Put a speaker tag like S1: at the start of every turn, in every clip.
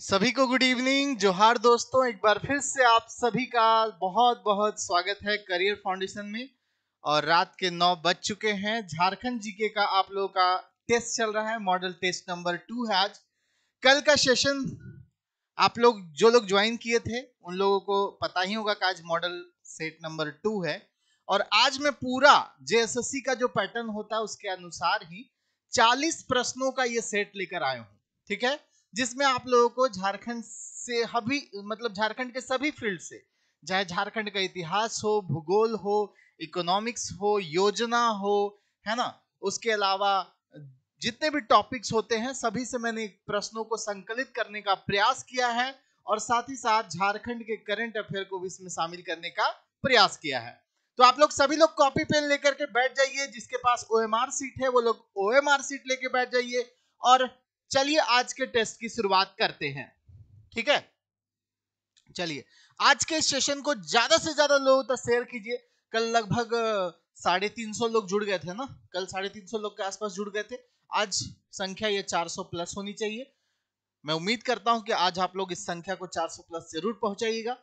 S1: सभी को good evening जोहार दोस्तों एक बार फिर से आप सभी का बहुत बहुत स्वागत है करियर फाउंडेशन में और रात के नौ बज चुके हैं झारखंड जीके का आप लोगों का टेस्ट चल रहा है मॉडल टेस्ट नंबर टू है आज कल का सेशन आप लोग जो लोग ज्वाइन किए थे उन लोगों को पता ही होगा कि आज मॉडल सेट नंबर टू है और आज मैं पूरा जे का जो पैटर्न होता है उसके अनुसार ही चालीस प्रश्नों का ये सेट लेकर आया हूँ ठीक है जिसमें आप लोगों को झारखंड से सभी मतलब झारखंड के सभी फील्ड से चाहे झारखंड का इतिहास हो भूगोल हो इकोनॉमिक्स हो योजना हो है ना उसके अलावा जितने भी टॉपिक्स होते हैं सभी से मैंने प्रश्नों को संकलित करने का प्रयास किया है और साथ ही साथ झारखंड के करंट अफेयर को भी इसमें शामिल करने का प्रयास किया है तो आप लोग सभी लोग कॉपी पेन लेकर के बैठ जाइए जिसके पास ओ एम आर सीट है वो लोग ओ एम आर सीट लेके बैठ जाइए और चलिए आज के टेस्ट की शुरुआत करते हैं ठीक है चलिए आज के सेशन को ज्यादा से ज्यादा लोगों तक शेयर कीजिए कल लगभग साढ़े तीन सौ लोग जुड़ गए थे ना कल साढ़े तीन सौ लोग के आसपास जुड़ गए थे आज संख्या ये चार सौ प्लस होनी चाहिए मैं उम्मीद करता हूं कि आज आप लोग इस संख्या को चार सौ प्लस जरूर पहुंचाइएगा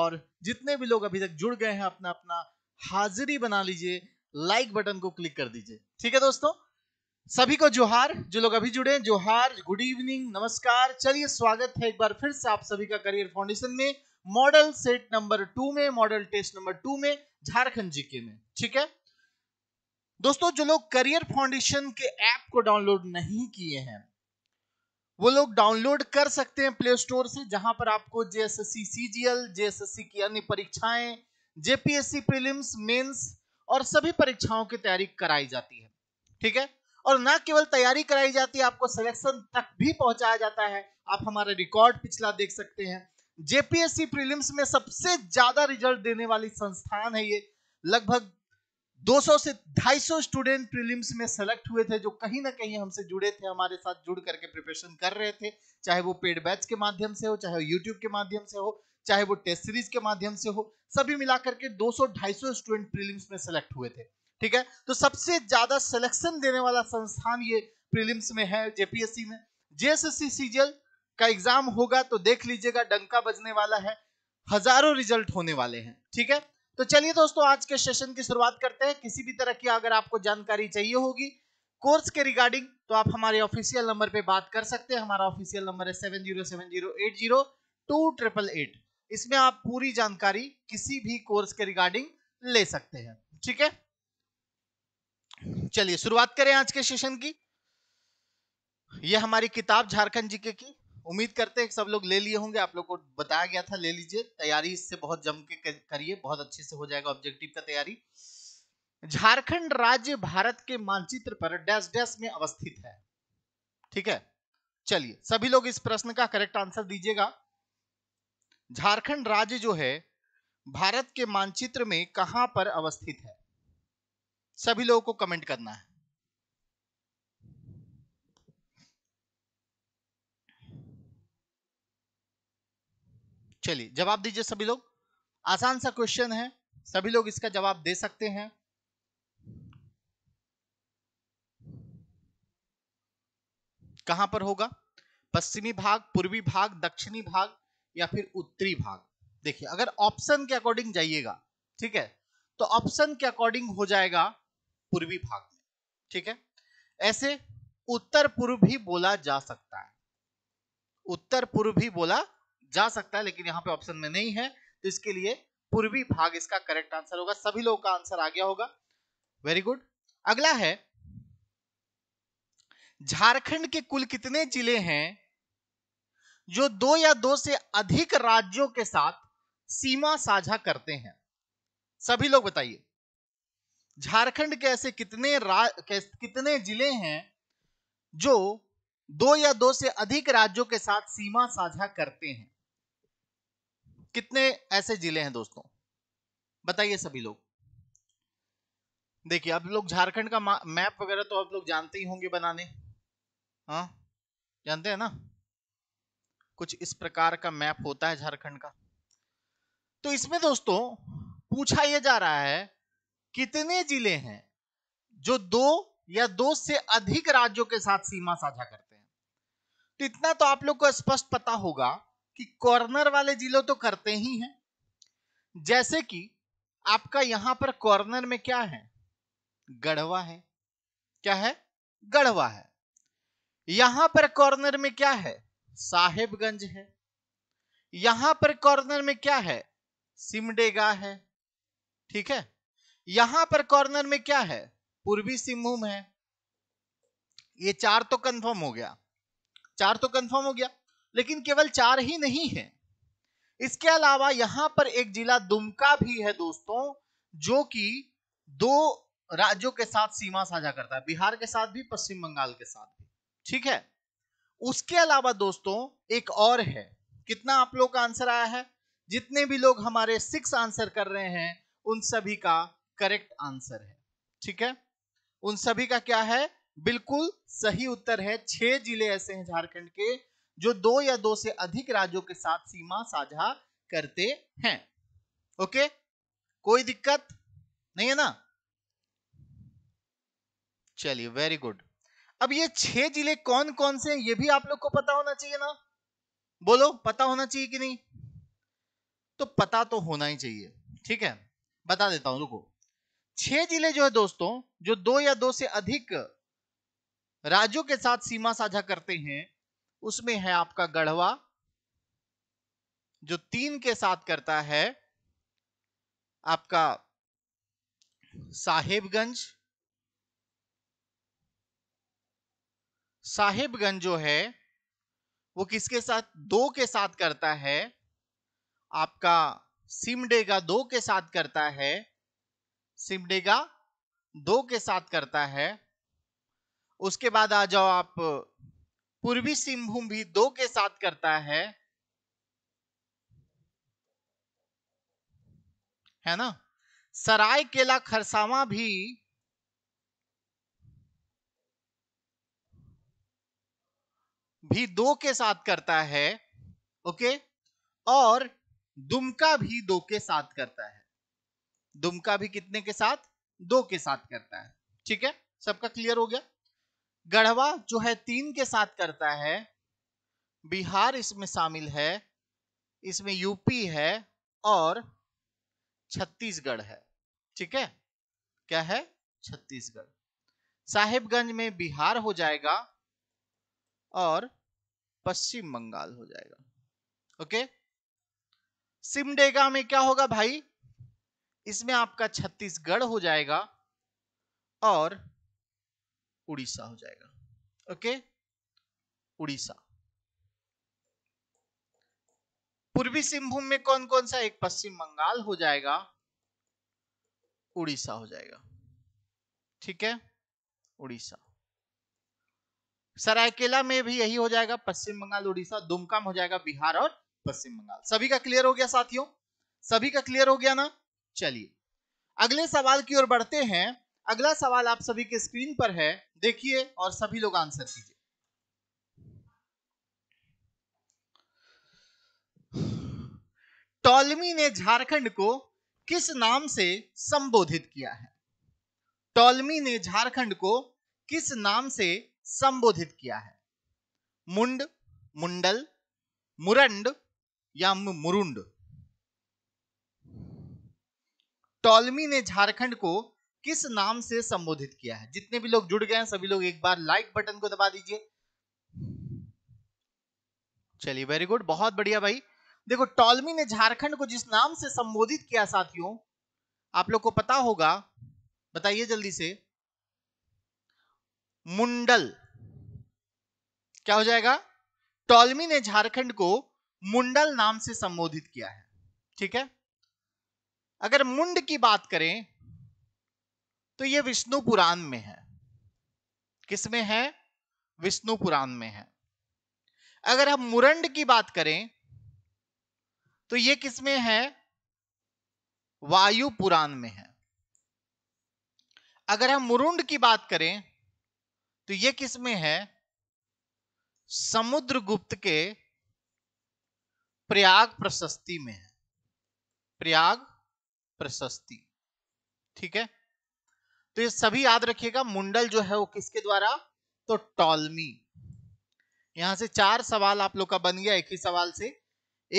S1: और जितने भी लोग अभी तक जुड़ गए हैं अपना अपना हाजिरी बना लीजिए लाइक बटन को क्लिक कर दीजिए ठीक है दोस्तों सभी को जोहार जो लोग अभी जुड़े जोहार गुड इवनिंग नमस्कार चलिए स्वागत है एक बार फिर से आप सभी का करियर फाउंडेशन में मॉडल सेट नंबर टू में मॉडल टेस्ट नंबर टू में झारखंड जीके में ठीक है दोस्तों जो लोग करियर फाउंडेशन के ऐप को डाउनलोड नहीं किए हैं वो लोग डाउनलोड कर सकते हैं प्ले स्टोर से जहां पर आपको जेएसएससी सीजीएल जेएसएससी की अन्य परीक्षाएं जेपीएससी प्रीलिम्स मेंस और सभी परीक्षाओं की तैयारी कराई जाती है ठीक है और न केवल तैयारी कराई जाती है आपको सिलेक्शन तक भी पहुंचाया जाता है आप हमारा रिकॉर्ड पिछला देख सकते हैं जेपीएससी प्रीलिम्स में सबसे ज्यादा रिजल्ट देने वाली संस्थान है ये लगभग 200 से 250 स्टूडेंट प्रीलिम्स में सेलेक्ट हुए थे जो कहीं ना कहीं हमसे जुड़े थे हमारे साथ जुड़ करके प्रिपरेशन कर रहे थे चाहे वो पेड बैच के माध्यम से हो चाहे यूट्यूब के माध्यम से हो चाहे वो टेस्ट सीरीज के माध्यम से हो सभी मिलाकर के 200-250 स्टूडेंट प्रीलिम्स में सेलेक्ट हुए थे ठीक है तो सबसे ज्यादा सिलेक्शन देने वाला संस्थान ये प्रीलिम्स में है जेपीएससी में जेएसएससी सीजीएल का एग्जाम होगा तो देख लीजिएगा डंका बजने वाला है हजारों रिजल्ट होने वाले हैं ठीक है तो चलिए दोस्तों आज के सेशन की शुरुआत करते हैं किसी भी तरह की अगर आपको जानकारी चाहिए होगी कोर्स के रिगार्डिंग तो आप हमारे ऑफिशियल नंबर पे बात कर सकते हैं हमारा ऑफिशियल नंबर है seven zero seven zero eight zero two triple eight इसमें आप पूरी जानकारी किसी भी कोर्स के रिगार्डिंग ले सकते हैं ठीक है चलिए शुरुआत करें आज के सेशन की यह हमारी किताब झारखंड जीके की उम्मीद करते हैं सब लोग ले लिए होंगे आप लोग को बताया गया था ले लीजिए तैयारी इससे बहुत जम के करिए बहुत अच्छे से हो जाएगा ऑब्जेक्टिव का तैयारी झारखंड राज्य भारत के मानचित्र पर डैश डैश में अवस्थित है ठीक है चलिए सभी लोग इस प्रश्न का करेक्ट आंसर दीजिएगा झारखंड राज्य जो है भारत के मानचित्र में कहां पर अवस्थित है सभी लोगों को कमेंट करना है चलिए जवाब दीजिए सभी लोग आसान सा क्वेश्चन है सभी लोग इसका जवाब दे सकते हैं कहां पर होगा पश्चिमी भाग पूर्वी भाग दक्षिणी भाग या फिर उत्तरी भाग देखिए अगर ऑप्शन के अकॉर्डिंग जाइएगा ठीक है तो ऑप्शन के अकॉर्डिंग हो जाएगा पूर्वी भाग में ठीक है ऐसे उत्तर पूर्व भी बोला जा सकता है उत्तर पूर्व भी बोला जा सकता है लेकिन यहां पे ऑप्शन में नहीं है तो इसके लिए पूर्वी भाग इसका करेक्ट आंसर होगा सभी लोगों का आंसर आ गया होगा वेरी गुड अगला है झारखंड के कुल कितने जिले हैं जो दो या दो से अधिक राज्यों के साथ सीमा साझा करते हैं सभी लोग बताइए झारखंड के ऐसे कितने कितने जिले हैं जो दो या दो से अधिक राज्यों के साथ सीमा साझा करते हैं कितने ऐसे जिले हैं दोस्तों बताइए सभी लोग देखिए आप लोग झारखंड का मैप वगैरह तो आप लोग जानते ही होंगे बनाने हाँ जानते हैं ना कुछ इस प्रकार का मैप होता है झारखंड का तो इसमें दोस्तों पूछा यह जा रहा है कितने जिले हैं जो दो या दो से अधिक राज्यों के साथ सीमा साझा करते हैं तो इतना तो आप लोग को स्पष्ट पता होगा कि कॉर्नर वाले जिलों तो करते ही हैं जैसे कि आपका यहां पर कॉर्नर में क्या है गढ़वा है क्या है गढ़वा है यहां पर कॉर्नर में क्या है साहेबगंज है यहां पर कॉर्नर में क्या है सिमडेगा है ठीक है यहां पर कॉर्नर में क्या है पूर्वी सिंहभूम है ये चार तो कंफर्म हो गया चार तो कंफर्म हो गया लेकिन केवल चार ही नहीं है इसके अलावा यहां पर एक जिला दुमका भी है दोस्तों जो कि दो राज्यों के साथ सीमा साझा करता है बिहार के साथ भी पश्चिम बंगाल के साथ भी ठीक है उसके अलावा दोस्तों एक और है कितना आप लोग का आंसर आया है जितने भी लोग हमारे सिक्स आंसर कर रहे हैं उन सभी का करेक्ट आंसर है ठीक है उन सभी का क्या है बिल्कुल सही उत्तर है छह जिले ऐसे हैं झारखंड के जो दो या दो से अधिक राज्यों के साथ सीमा साझा करते हैं ओके कोई दिक्कत नहीं है ना चलिए वेरी गुड अब ये छह जिले कौन कौन से हैं ये भी आप लोग को पता होना चाहिए ना बोलो पता होना चाहिए कि नहीं तो पता तो होना ही चाहिए ठीक है बता देता हूं रुको छह जिले जो है दोस्तों जो दो या दो से अधिक राज्यों के साथ सीमा साझा करते हैं उसमें है आपका गढ़वा जो तीन के साथ करता है आपका साहेबगंज साहेबगंज जो है वो किसके साथ दो के साथ करता है आपका सिमडेगा दो के साथ करता है सिमडेगा दो के साथ करता है उसके बाद आ जाओ आप पूर्वी सिंहभूम भी दो के साथ करता है है ना सराय केला खरसावा भी भी दो के साथ करता है ओके और दुमका भी दो के साथ करता है दुमका भी कितने के साथ दो के साथ करता है ठीक है सबका क्लियर हो गया गढ़वा जो है तीन के साथ करता है बिहार इसमें शामिल है इसमें यूपी है और छत्तीसगढ़ है ठीक है क्या है छत्तीसगढ़ साहिबगंज में बिहार हो जाएगा और पश्चिम बंगाल हो जाएगा ओके सिमडेगा में क्या होगा भाई इसमें आपका छत्तीसगढ़ हो जाएगा और उड़ीसा हो जाएगा ओके उड़ीसा पूर्वी सिंहभूम में कौन कौन सा एक पश्चिम बंगाल हो जाएगा उड़ीसा हो जाएगा ठीक है उड़ीसा सरायकेला में भी यही हो जाएगा पश्चिम बंगाल उड़ीसा दुमका में हो जाएगा बिहार और पश्चिम बंगाल सभी का क्लियर हो गया साथियों सभी का क्लियर हो गया ना चलिए अगले सवाल की ओर बढ़ते हैं अगला सवाल आप सभी के स्क्रीन पर है देखिए और सभी लोग आंसर कीजिए टॉलमी ने झारखंड को किस नाम से संबोधित किया है टॉलमी ने झारखंड को किस नाम से संबोधित किया है मुंड मुंडल मुरंड या मुरुंड टॉलमी ने झारखंड को किस नाम से संबोधित किया है जितने भी लोग जुड़ गए हैं सभी लोग एक बार लाइक बटन को दबा दीजिए चलिए वेरी गुड बहुत बढ़िया भाई देखो टॉलमी ने झारखंड को जिस नाम से संबोधित किया साथियों आप लोग को पता होगा बताइए जल्दी से मुंडल क्या हो जाएगा टॉलमी ने झारखंड को मुंडल नाम से संबोधित किया है ठीक है अगर मुंड की बात करें तो ये विष्णु पुराण में है किस में है विष्णु पुराण में है अगर हम मुरंड की बात करें तो ये किस में है वायु पुराण में है अगर हम मुरुंड की बात करें तो ये किस में है समुद्र गुप्त के प्रयाग प्रशस्ति में है प्रयाग प्रशस्ति ठीक है तो ये सभी याद रखिएगा मुंडल जो है वो किसके द्वारा तो टॉलमी यहां से चार सवाल आप लोग का बन गया एक ही सवाल से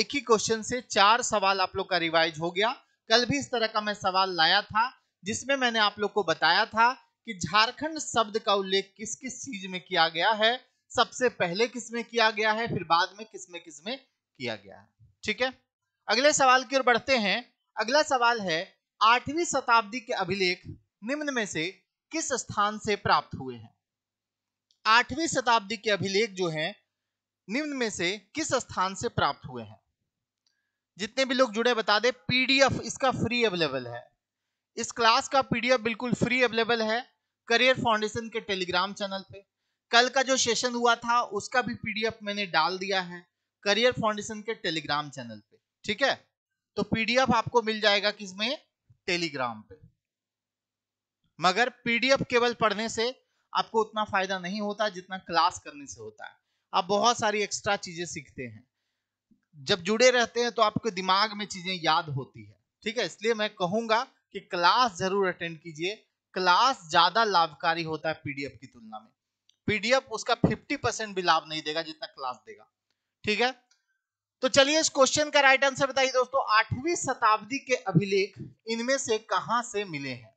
S1: एक ही क्वेश्चन से चार सवाल आप लोग का रिवाइज हो गया कल भी इस तरह का मैं सवाल लाया था जिसमें मैंने आप लोग को बताया था कि झारखंड शब्द का उल्लेख किस किस चीज में किया गया है सबसे पहले किसमें किया गया है फिर बाद में किसमें किसमें किया गया है ठीक है अगले सवाल की ओर बढ़ते हैं अगला सवाल है आठवीं शताब्दी के अभिलेख निम्न में से किस स्थान से प्राप्त हुए हैं आठवीं शताब्दी के अभिलेख जो हैं निम्न में से किस स्थान से प्राप्त हुए हैं जितने भी लोग जुड़े बता दें पीडीएफ इसका फ्री अवेलेबल है इस क्लास का पीडीएफ बिल्कुल फ्री अवेलेबल है करियर फाउंडेशन के टेलीग्राम चैनल पे कल का जो सेशन हुआ था उसका भी पीडीएफ मैंने डाल दिया है करियर फाउंडेशन के टेलीग्राम चैनल पे ठीक है तो पीडीएफ आपको मिल जाएगा किसमें टेलीग्राम पे मगर पीडीएफ केवल पढ़ने से आपको उतना फायदा नहीं होता जितना क्लास करने से होता है आप बहुत सारी एक्स्ट्रा चीजें सीखते हैं जब जुड़े रहते हैं तो आपके दिमाग में चीजें याद होती है ठीक है इसलिए मैं कहूंगा कि क्लास जरूर अटेंड कीजिए क्लास ज्यादा लाभकारी होता है पीडीएफ की तुलना में पीडीएफ उसका 50 परसेंट भी लाभ नहीं देगा जितना क्लास देगा ठीक है तो चलिए इस क्वेश्चन का राइट आंसर बताइए दोस्तों आठवीं शताब्दी के अभिलेख इनमें से कहां से मिले हैं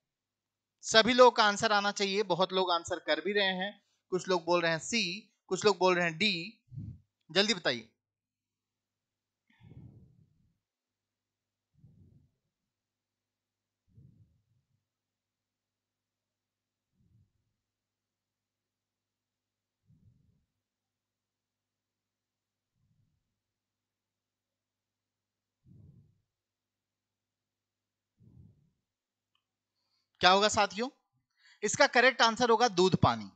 S1: सभी लोग का आंसर आना चाहिए बहुत लोग आंसर कर भी रहे हैं कुछ लोग बोल रहे हैं सी कुछ लोग बोल रहे हैं डी जल्दी बताइए क्या होगा साथियों इसका करेक्ट आंसर होगा दूध पानी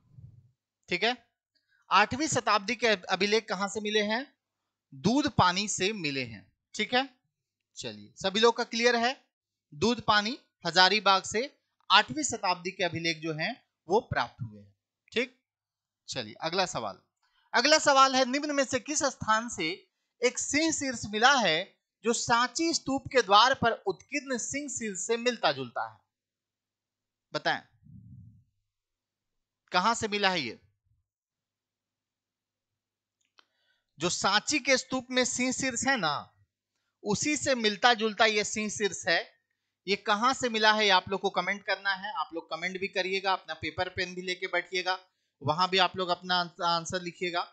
S1: ठीक है आठवीं शताब्दी के अभिलेख कहां से मिले हैं दूध पानी से मिले हैं ठीक है चलिए सभी लोग का क्लियर है दूध पानी हजारीबाग से आठवीं शताब्दी के अभिलेख जो हैं वो प्राप्त हुए हैं ठीक चलिए अगला सवाल अगला सवाल है निम्न में से किस स्थान से एक सिंह शीर्ष मिला है जो सांची स्तूप के द्वार पर उत्कीर्ण सिंह शीर्ष से मिलता जुलता है बताएं कहां से मिला है ये जो सांची के स्तूप में सिंह शीर्ष है ना उसी से मिलता जुलता ये सिंह शीर्ष है ये कहां से मिला है आप लोग को कमेंट करना है आप लोग कमेंट भी करिएगा अपना पेपर पेन भी लेके बैठिएगा वहां भी आप लोग अपना आंसर लिखिएगा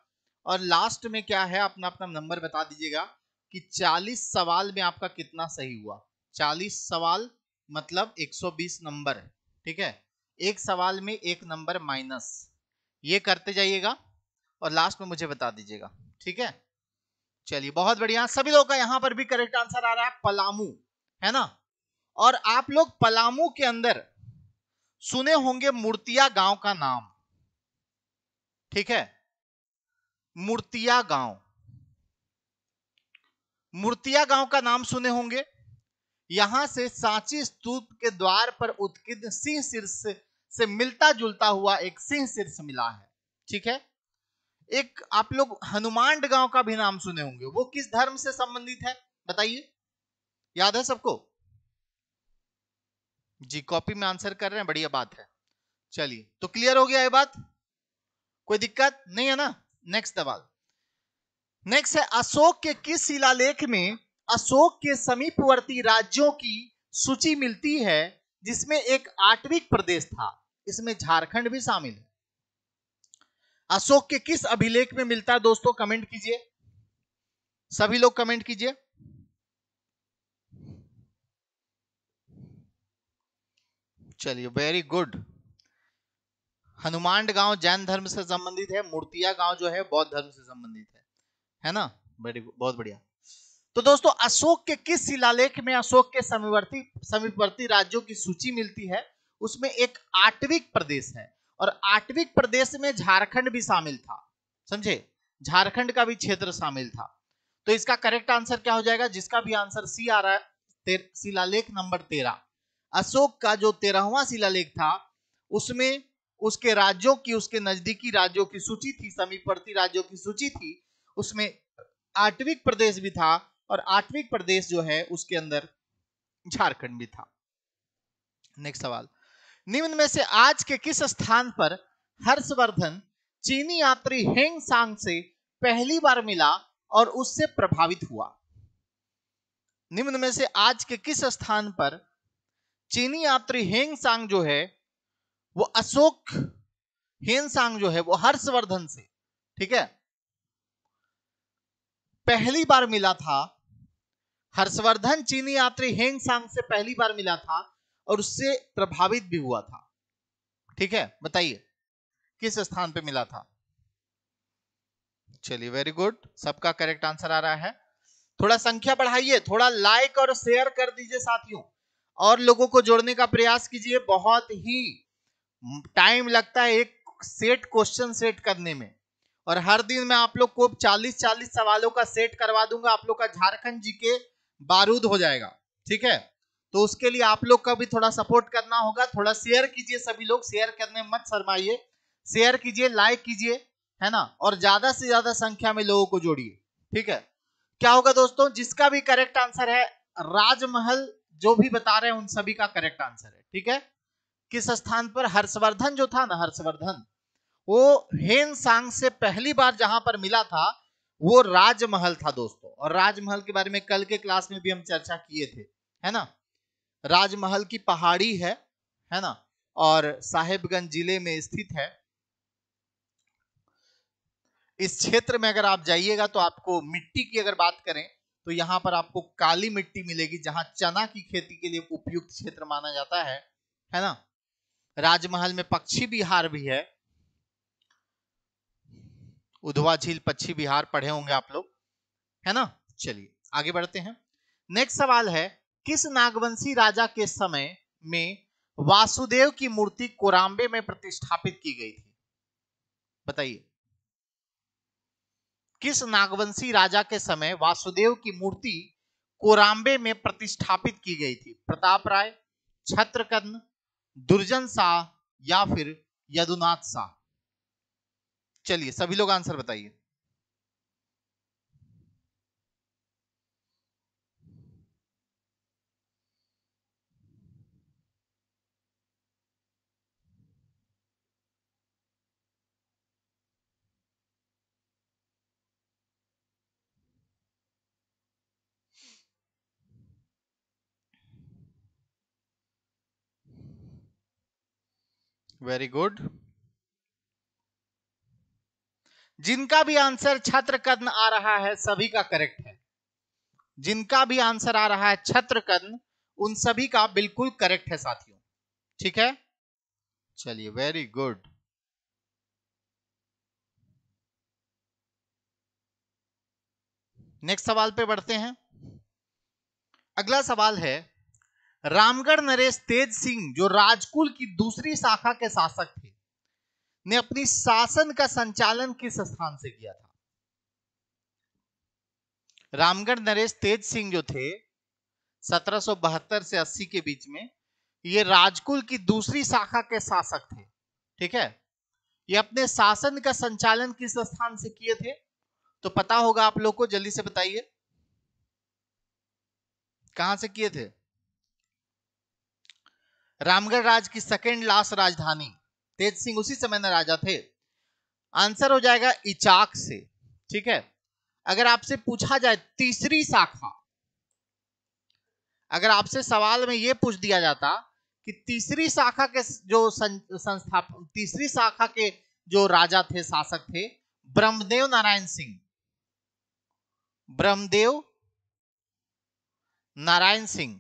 S1: और लास्ट में क्या है अपना अपना नंबर बता दीजिएगा कि 40 सवाल में आपका कितना सही हुआ 40 सवाल मतलब 120 नंबर है ठीक है एक सवाल में एक नंबर माइनस ये करते जाइएगा और लास्ट में मुझे बता दीजिएगा ठीक है चलिए बहुत बढ़िया सभी लोगों का यहां पर भी करेक्ट आंसर आ रहा है पलामू है ना और आप लोग पलामू के अंदर सुने होंगे मूर्तिया गांव का नाम ठीक है मूर्तिया गांव मूर्तिया गांव का नाम सुने होंगे यहां से सांची स्तूप के द्वार पर उत्कीर्ण सिंह शीर्ष से मिलता जुलता हुआ एक सिंह शीर्ष मिला है ठीक है एक आप लोग हनुमान गांव का भी नाम सुने होंगे वो किस धर्म से संबंधित है बताइए याद है सबको जी कॉपी में आंसर कर रहे हैं बढ़िया बात है चलिए तो क्लियर हो गया ये बात कोई दिक्कत नहीं है ना नेक्स्ट सवाल नेक्स्ट है अशोक के किस शिलालेख में अशोक के समीपवर्ती राज्यों की सूची मिलती है जिसमें एक आटविक प्रदेश था इसमें झारखंड भी शामिल है अशोक के किस अभिलेख में मिलता है दोस्तों कमेंट कीजिए सभी लोग कमेंट कीजिए चलिए वेरी गुड हनुमान गांव जैन धर्म से संबंधित है मूर्तिया गांव जो है बौद्ध धर्म से संबंधित है है ना बड़ी बहुत बढ़िया तो दोस्तों अशोक के किस शिलालेख में अशोक के समीवर्ती समीपवर्ती राज्यों की सूची मिलती है उसमें एक आटविक प्रदेश है और आटविक प्रदेश में झारखंड भी शामिल था समझे झारखंड का भी क्षेत्र शामिल था तो इसका करेक्ट आंसर क्या हो जाएगा जिसका भी आंसर सी आ रहा है शिलालेख नंबर तेरह अशोक का जो तेरहवा शिलालेख था उसमें उसके राज्यों की उसके नजदीकी राज्यों की सूची थी समीपवर्ती राज्यों की सूची थी उसमें आटविक प्रदेश भी था और आठवीं प्रदेश जो है उसके अंदर झारखंड भी था नेक्स्ट सवाल निम्न में से आज के किस स्थान पर हर्षवर्धन चीनी यात्री हेंग सांग से पहली बार मिला और उससे प्रभावित हुआ निम्न में से आज के किस स्थान पर चीनी यात्री हेंग सांग जो है वो अशोक हेंग सांग जो है वो हर्षवर्धन से ठीक है पहली बार मिला था हर्षवर्धन चीनी यात्री हेंग सांग से पहली बार मिला था और उससे प्रभावित भी हुआ था ठीक है बताइए किस स्थान पे मिला था चलिए वेरी गुड सबका करेक्ट आंसर आ रहा है थोड़ा संख्या बढ़ाइए थोड़ा लाइक और शेयर कर दीजिए साथियों और लोगों को जोड़ने का प्रयास कीजिए बहुत ही टाइम लगता है एक सेट क्वेश्चन सेट करने में और हर दिन मैं आप लोग को 40 40 सवालों का सेट करवा दूंगा आप लोग का झारखंड जी के बारूद हो जाएगा ठीक है तो उसके लिए आप लोग का भी थोड़ा सपोर्ट करना होगा थोड़ा शेयर कीजिए सभी लोग शेयर करने मत शर्माइए शेयर कीजिए लाइक कीजिए है ना और ज्यादा से ज्यादा संख्या में लोगों को जोड़िए ठीक है क्या होगा दोस्तों जिसका भी करेक्ट आंसर है राजमहल जो भी बता रहे हैं उन सभी का करेक्ट आंसर है ठीक है किस स्थान पर हर्षवर्धन जो था ना हर्षवर्धन वो हेन सांग से पहली बार जहां पर मिला था वो राजमहल था दोस्तों और राजमहल के बारे में कल के क्लास में भी हम चर्चा किए थे है ना राजमहल की पहाड़ी है है ना और साहेबगंज जिले में स्थित है इस क्षेत्र में अगर आप जाइएगा तो आपको मिट्टी की अगर बात करें तो यहाँ पर आपको काली मिट्टी मिलेगी जहां चना की खेती के लिए उपयुक्त क्षेत्र माना जाता है है ना राजमहल में पक्षी विहार भी है उधवा झील पच्छी बिहार पढ़े होंगे आप लोग है ना चलिए आगे बढ़ते हैं नेक्स्ट सवाल है किस नागवंशी राजा के समय में वासुदेव की मूर्ति कोराम्बे में प्रतिष्ठापित की गई थी बताइए किस नागवंशी राजा के समय वासुदेव की मूर्ति कोराम्बे में प्रतिष्ठापित की गई थी प्रताप राय छत्रकर्ण दुर्जन शाह या फिर यदुनाथ शाह चलिए सभी लोग आंसर बताइए वेरी गुड जिनका भी आंसर छत्र कर्ण आ रहा है सभी का करेक्ट है जिनका भी आंसर आ रहा है छत्र कर्ण उन सभी का बिल्कुल करेक्ट है साथियों ठीक है चलिए वेरी गुड नेक्स्ट सवाल पे बढ़ते हैं अगला सवाल है रामगढ़ नरेश तेज सिंह जो राजकुल की दूसरी शाखा के शासक थे ने अपनी शासन का संचालन किस स्थान से किया था रामगढ़ नरेश तेज सिंह जो थे 1772 से 80 के बीच में ये राजकुल की दूसरी शाखा के शासक थे ठीक है ये अपने शासन का संचालन किस स्थान से किए थे तो पता होगा आप लोग को जल्दी से बताइए कहां से किए थे रामगढ़ राज की सेकेंड लास्ट राजधानी तेज सिंह उसी समय में राजा थे आंसर हो जाएगा इचाक से ठीक है अगर आपसे पूछा जाए तीसरी शाखा अगर आपसे सवाल में यह पूछ दिया जाता कि तीसरी शाखा के जो संस्थापक तीसरी शाखा के जो राजा थे शासक थे ब्रह्मदेव नारायण सिंह ब्रह्मदेव नारायण सिंह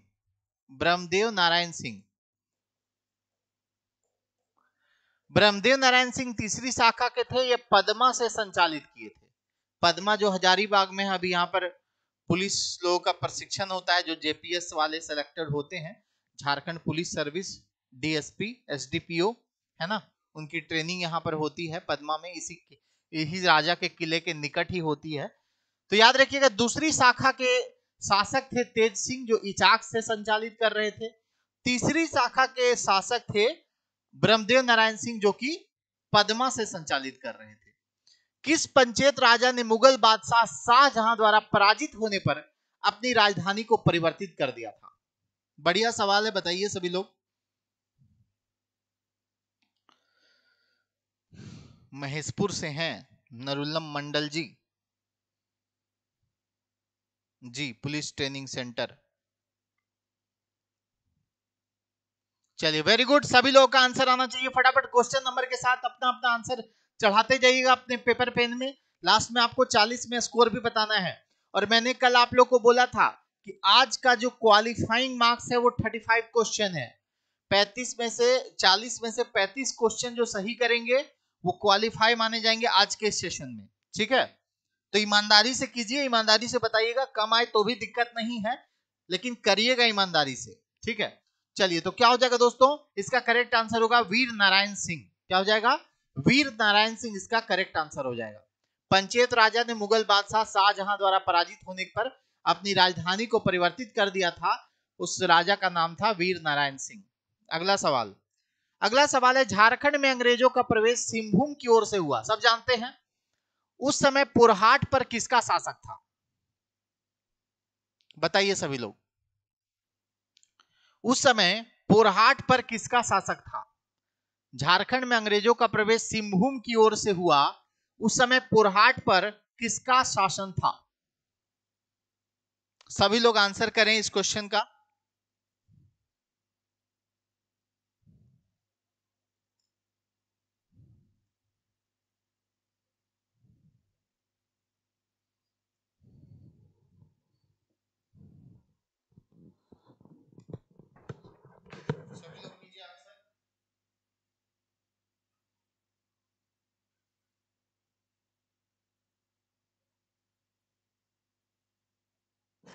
S1: ब्रह्मदेव नारायण सिंह ब्रह्मदेव नारायण सिंह तीसरी शाखा के थे ये पदमा से संचालित किए थे पदमा जो हजारीबाग में अभी यहाँ पर पुलिस लोगों का प्रशिक्षण होता है जो जेपीएस वाले सिलेक्टेड होते हैं Jharkhand police service DSP SDPO है ना उनकी ट्रेनिंग यहाँ पर होती है पदमा में इसी यही राजा के किले के निकट ही होती है तो याद रखिएगा दूसरी शाखा के शासक थे तेज सिंह जो इचाक से संचालित कर रहे थे तीसरी शाखा के शासक थे ब्रह्मदेव नारायण सिंह जो कि पदमा से संचालित कर रहे थे किस पंचेत राजा ने मुगल बादशाह शाहजहां द्वारा पराजित होने पर अपनी राजधानी को परिवर्तित कर दिया था बढ़िया सवाल है बताइए सभी लोग महेशपुर से हैं Narullam Mandal ji ji police training centre चलिए वेरी गुड सभी लोगों का आंसर आना चाहिए फटाफट क्वेश्चन नंबर के साथ अपना अपना आंसर चढ़ाते जाइएगा अपने पेपर पेन में लास्ट में आपको 40 में स्कोर भी बताना है और मैंने कल आप लोग को बोला था कि आज का जो क्वालिफाइंग मार्क्स है वो 35 क्वेश्चन है 35 में से 40 में से 35 क्वेश्चन जो सही करेंगे वो क्वालिफाई माने जाएंगे आज के सेशन में ठीक है तो ईमानदारी से कीजिए ईमानदारी से बताइएगा कम आए तो भी दिक्कत नहीं है लेकिन करिएगा ईमानदारी से ठीक है चलिए तो क्या हो जाएगा दोस्तों इसका करेक्ट आंसर होगा वीर नारायण सिंह क्या हो जाएगा वीर नारायण सिंह इसका करेक्ट आंसर हो जाएगा पंचेत राजा ने मुगल बादशाह शाहजहां द्वारा पराजित होने पर अपनी राजधानी को परिवर्तित कर दिया था उस राजा का नाम था वीर नारायण सिंह अगला सवाल अगला सवाल है झारखंड में अंग्रेजों का प्रवेश सिंहभूम की ओर से हुआ सब जानते हैं उस समय पुरहाट पर किसका शासक था बताइए सभी लोग उस समय पोरहाट पर किसका शासक था झारखंड में अंग्रेजों का प्रवेश सिंहभूम की ओर से हुआ उस समय पोरहाट पर किसका शासन था सभी लोग आंसर करें इस क्वेश्चन का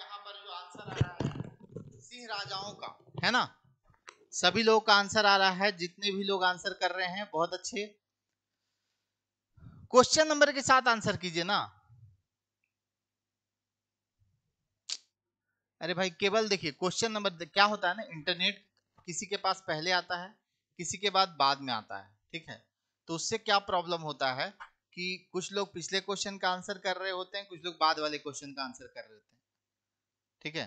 S1: यहाँ पर जो आंसर आ रहा है सिंह राजाओं का है ना सभी लोगों का आंसर आ रहा है जितने भी लोग आंसर कर रहे हैं बहुत अच्छे क्वेश्चन नंबर के साथ आंसर कीजिए ना अरे भाई केवल देखिए क्वेश्चन नंबर क्या होता है ना इंटरनेट किसी के पास पहले आता है किसी के बाद बाद में आता है ठीक है तो उससे क्या प्रॉब्लम होता है कि कुछ लोग पिछले क्वेश्चन का आंसर कर रहे होते हैं कुछ लोग बाद वाले क्वेश्चन का आंसर कर रहे होते हैं ठीक है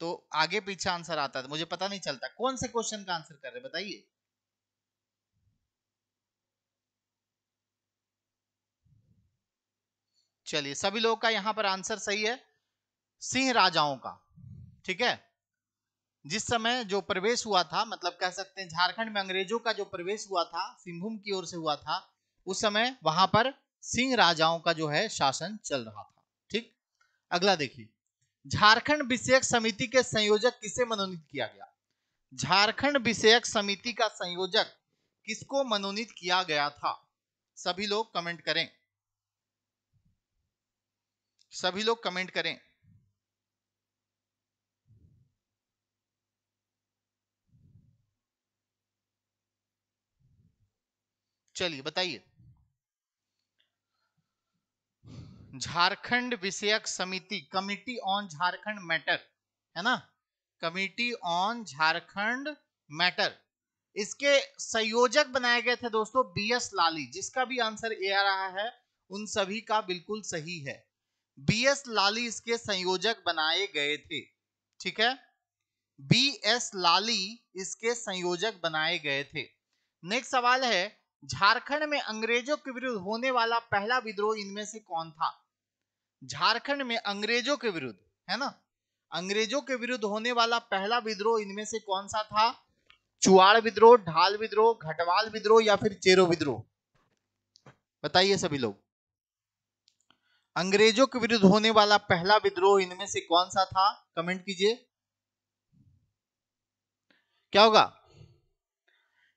S1: तो आगे पीछे आंसर आता था तो मुझे पता नहीं चलता कौन से क्वेश्चन का आंसर कर रहे बताइए चलिए सभी लोगों का यहां पर आंसर सही है सिंह राजाओं का ठीक है जिस समय जो प्रवेश हुआ था मतलब कह सकते हैं झारखंड में अंग्रेजों का जो प्रवेश हुआ था सिंहभूम की ओर से हुआ था उस समय वहां पर सिंह राजाओं का जो है शासन चल रहा था ठीक अगला देखिए झारखंड विषयक समिति के संयोजक किसे मनोनीत किया गया झारखंड विषयक समिति का संयोजक किसको मनोनीत किया गया था सभी लोग कमेंट करें सभी लोग कमेंट करें चलिए बताइए हम्म। झारखंड विषयक समिति कमिटी ऑन झारखंड मैटर है ना कमिटी ऑन झारखंड मैटर इसके संयोजक बनाए गए थे दोस्तों बी एस लाली जिसका भी आंसर ए आ रहा है उन सभी का बिल्कुल सही है बी एस लाली इसके संयोजक बनाए गए थे ठीक है बी एस लाली इसके संयोजक बनाए गए थे नेक्स्ट सवाल है झारखंड में अंग्रेजों के विरुद्ध होने वाला पहला विद्रोह इनमें से कौन था झारखंड में अंग्रेजों के विरुद्ध है ना अंग्रेजों के विरुद्ध होने वाला पहला विद्रोह इनमें से कौन सा था चुआड़ विद्रोह ढाल विद्रोह घटवाल विद्रोह या फिर चेरो विद्रोह बताइए सभी लोग अंग्रेजों के विरुद्ध होने वाला पहला विद्रोह इनमें से कौन सा था कमेंट कीजिए क्या होगा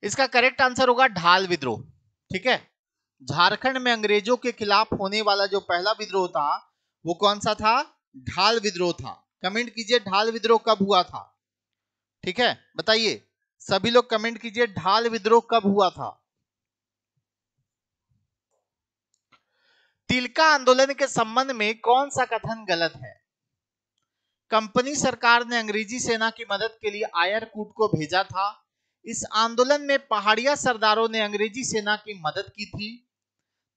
S1: इसका करेक्ट आंसर होगा ढाल विद्रोह ठीक है झारखंड में अंग्रेजों के खिलाफ होने वाला जो पहला विद्रोह था वो कौन सा था ढाल विद्रोह था कमेंट कीजिए ढाल विद्रोह कब हुआ था ठीक है बताइए सभी लोग कमेंट कीजिए ढाल विद्रोह कब हुआ था तिलका आंदोलन के संबंध में कौन सा कथन गलत है कंपनी सरकार ने अंग्रेजी सेना की मदद के लिए आयरकूट को भेजा था इस आंदोलन में पहाड़िया सरदारों ने अंग्रेजी सेना की मदद की थी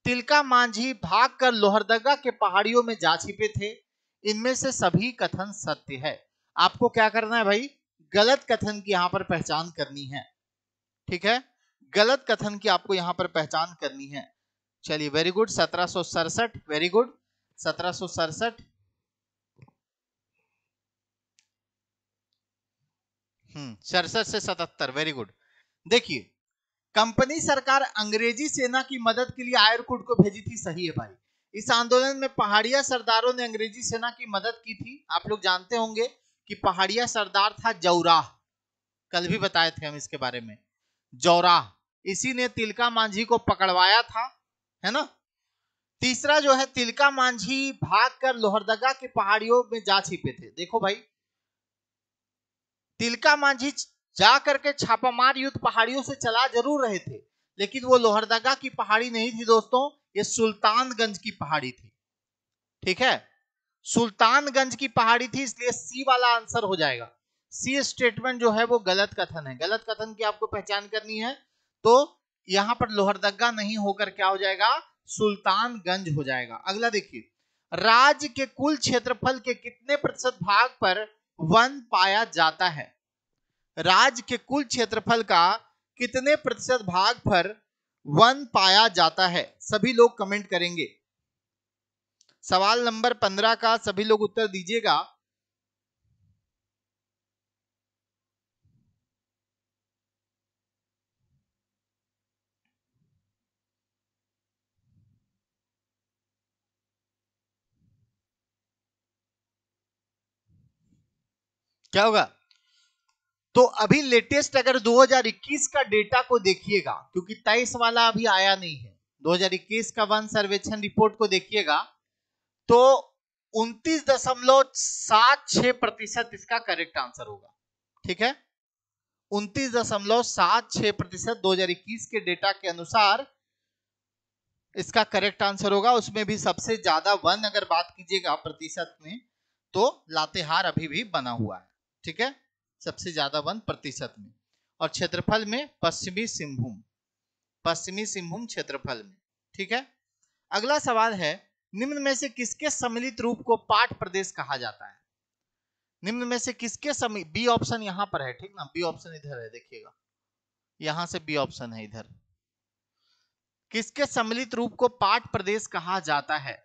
S1: तिलका मांझी भागकर लोहरदगा के पहाड़ियों में जा छिपे थे इनमें से सभी कथन सत्य है आपको क्या करना है भाई गलत कथन की यहां पर पहचान करनी है ठीक है गलत कथन की आपको यहां पर पहचान करनी है चलिए वेरी गुड सत्रह वेरी गुड सत्रह हम्म, सड़सठ से सतहत्तर वेरी गुड देखिए कंपनी सरकार अंग्रेजी सेना की मदद के लिए आयरकोट को भेजी थी सही है भाई इस आंदोलन में पहाड़िया सरदारों ने अंग्रेजी सेना की मदद की थी आप लोग जानते होंगे कि पहाड़िया सरदार था जौराह कल भी बताए थे हम इसके बारे में जौराह इसी ने तिलका मांझी को पकड़वाया था है ना तीसरा जो है तिलका मांझी भाग कर लोहरदगा की पहाड़ियों में जा छिपे थे देखो भाई तिलका मांझी जा करके छापामार युद्ध पहाड़ियों से चला जरूर रहे थे लेकिन वो लोहरदगा की पहाड़ी नहीं थी दोस्तों ये सुल्तानगंज की पहाड़ी थी ठीक है सुल्तानगंज की पहाड़ी थी इसलिए सी वाला आंसर हो जाएगा सी स्टेटमेंट जो है वो गलत कथन है गलत कथन की आपको पहचान करनी है तो यहां पर लोहरदगा नहीं होकर क्या हो जाएगा सुल्तानगंज हो जाएगा अगला देखिए राज्य के कुल क्षेत्रफल के कितने प्रतिशत भाग पर वन पाया जाता है राज्य के कुल क्षेत्रफल का कितने प्रतिशत भाग पर वन पाया जाता है सभी लोग कमेंट करेंगे सवाल नंबर पंद्रह का सभी लोग उत्तर दीजिएगा क्या होगा तो अभी लेटेस्ट अगर 2021 का डेटा को देखिएगा क्योंकि तेईस वाला अभी आया नहीं है 2021 का वन सर्वेक्षण रिपोर्ट को देखिएगा तो उन्तीस दशमलव सात छह प्रतिशत इसका करेक्ट आंसर होगा ठीक है उन्तीस दशमलव सात छह प्रतिशत दो के डेटा के अनुसार इसका करेक्ट आंसर होगा उसमें भी सबसे ज्यादा वन अगर बात कीजिएगा प्रतिशत में तो लातेहार अभी भी बना हुआ है ठीक है सबसे ज्यादा वन प्रतिशत में और क्षेत्रफल में पश्चिमी सिंहभूम पश्चिमी सिंहभूम क्षेत्रफल में ठीक है अगला सवाल है निम्न में से किसके सम्मिलित रूप को पाठ प्रदेश कहा जाता है निम्न में से किसके समी बी ऑप्शन यहाँ पर है ठीक ना बी ऑप्शन इधर है देखिएगा यहां से बी ऑप्शन है इधर किसके सम्मिलित रूप को पाठ प्रदेश कहा जाता है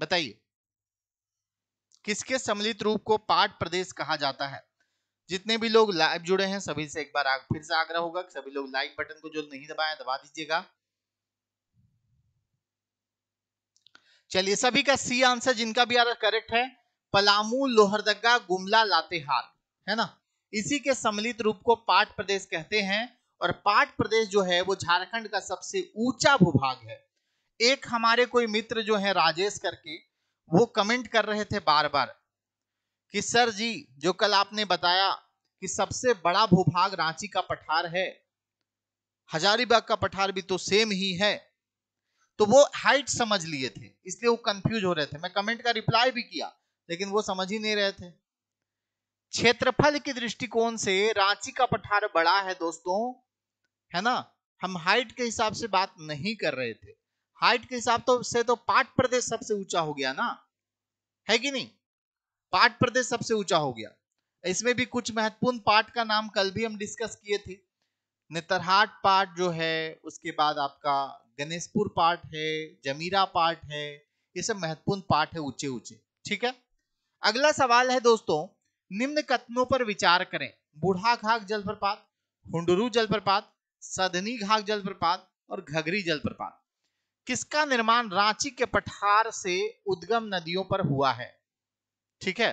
S1: बताइए किसके सम्मिलित रूप को पाठ प्रदेश कहा जाता है जितने भी लोग लाइव जुड़े हैं सभी से एक बार आग, फिर से आग्रह होगा कि सभी लोग लाइक बटन को जो नहीं दबाया दबा दीजिएगा चलिए सभी का सी आंसर जिनका भी आंसर करेक्ट है पलामू लोहरदगा गुमला लातेहार है ना इसी के सम्मिलित रूप को पाट प्रदेश कहते हैं और पाट प्रदेश जो है वो झारखंड का सबसे ऊंचा भूभाग है एक हमारे कोई मित्र जो है राजेश करके वो कमेंट कर रहे थे बार बार कि सर जी जो कल आपने बताया कि सबसे बड़ा भूभाग रांची का पठार है हजारीबाग का पठार भी तो सेम ही है तो वो हाइट समझ लिए थे इसलिए वो कंफ्यूज हो रहे थे मैं कमेंट का रिप्लाई भी किया लेकिन वो समझ ही नहीं रहे थे क्षेत्रफल के दृष्टिकोण से रांची का पठार बड़ा है दोस्तों है ना हम हाइट के हिसाब से बात नहीं कर रहे थे हाइट के हिसाब तो से तो पाट प्रदेश सबसे ऊंचा हो गया ना है कि नहीं पाट प्रदेश सबसे ऊंचा हो गया इसमें भी कुछ महत्वपूर्ण पार्ट का नाम कल भी हम डिस्कस किए थे नेतरहाट पार्ट जो है उसके बाद आपका गणेशपुर पार्ट है जमीरा पार्ट है ये सब महत्वपूर्ण पार्ट है ऊंचे ऊंचे ठीक है अगला सवाल है दोस्तों निम्न कथनों पर विचार करें बूढ़ा घाघ जलप्रपात हुडरू जलप्रपात सदनी घाघ जलप्रपात और घघरी जलप्रपात किसका निर्माण रांची के पठार से उद्गम नदियों पर हुआ है ठीक है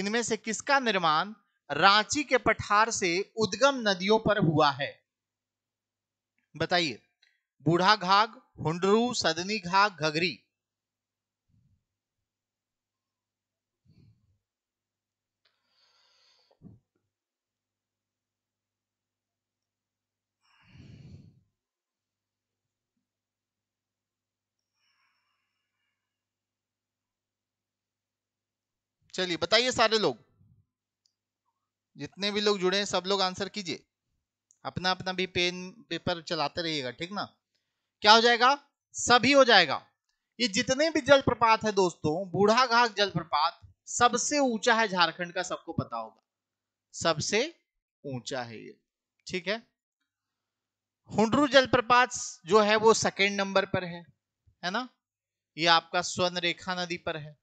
S1: इनमें से किसका निर्माण रांची के पठार से उद्गम नदियों पर हुआ है बताइए बूढ़ा घाघ हु सदनी घाघ घघरी चलिए बताइए सारे लोग जितने भी लोग जुड़े हैं सब लोग आंसर कीजिए अपना अपना भी पेन पेपर चलाते रहिएगा ठीक ना क्या हो जाएगा सभी हो जाएगा ये जितने भी जलप्रपात है दोस्तों बूढ़ा घाक जलप्रपात सबसे ऊंचा है झारखंड का सबको पता होगा सबसे ऊंचा है ये ठीक है हुडरू जलप्रपात जो है वो सेकेंड नंबर पर है है ना ये आपका स्वर्ण रेखा नदी पर है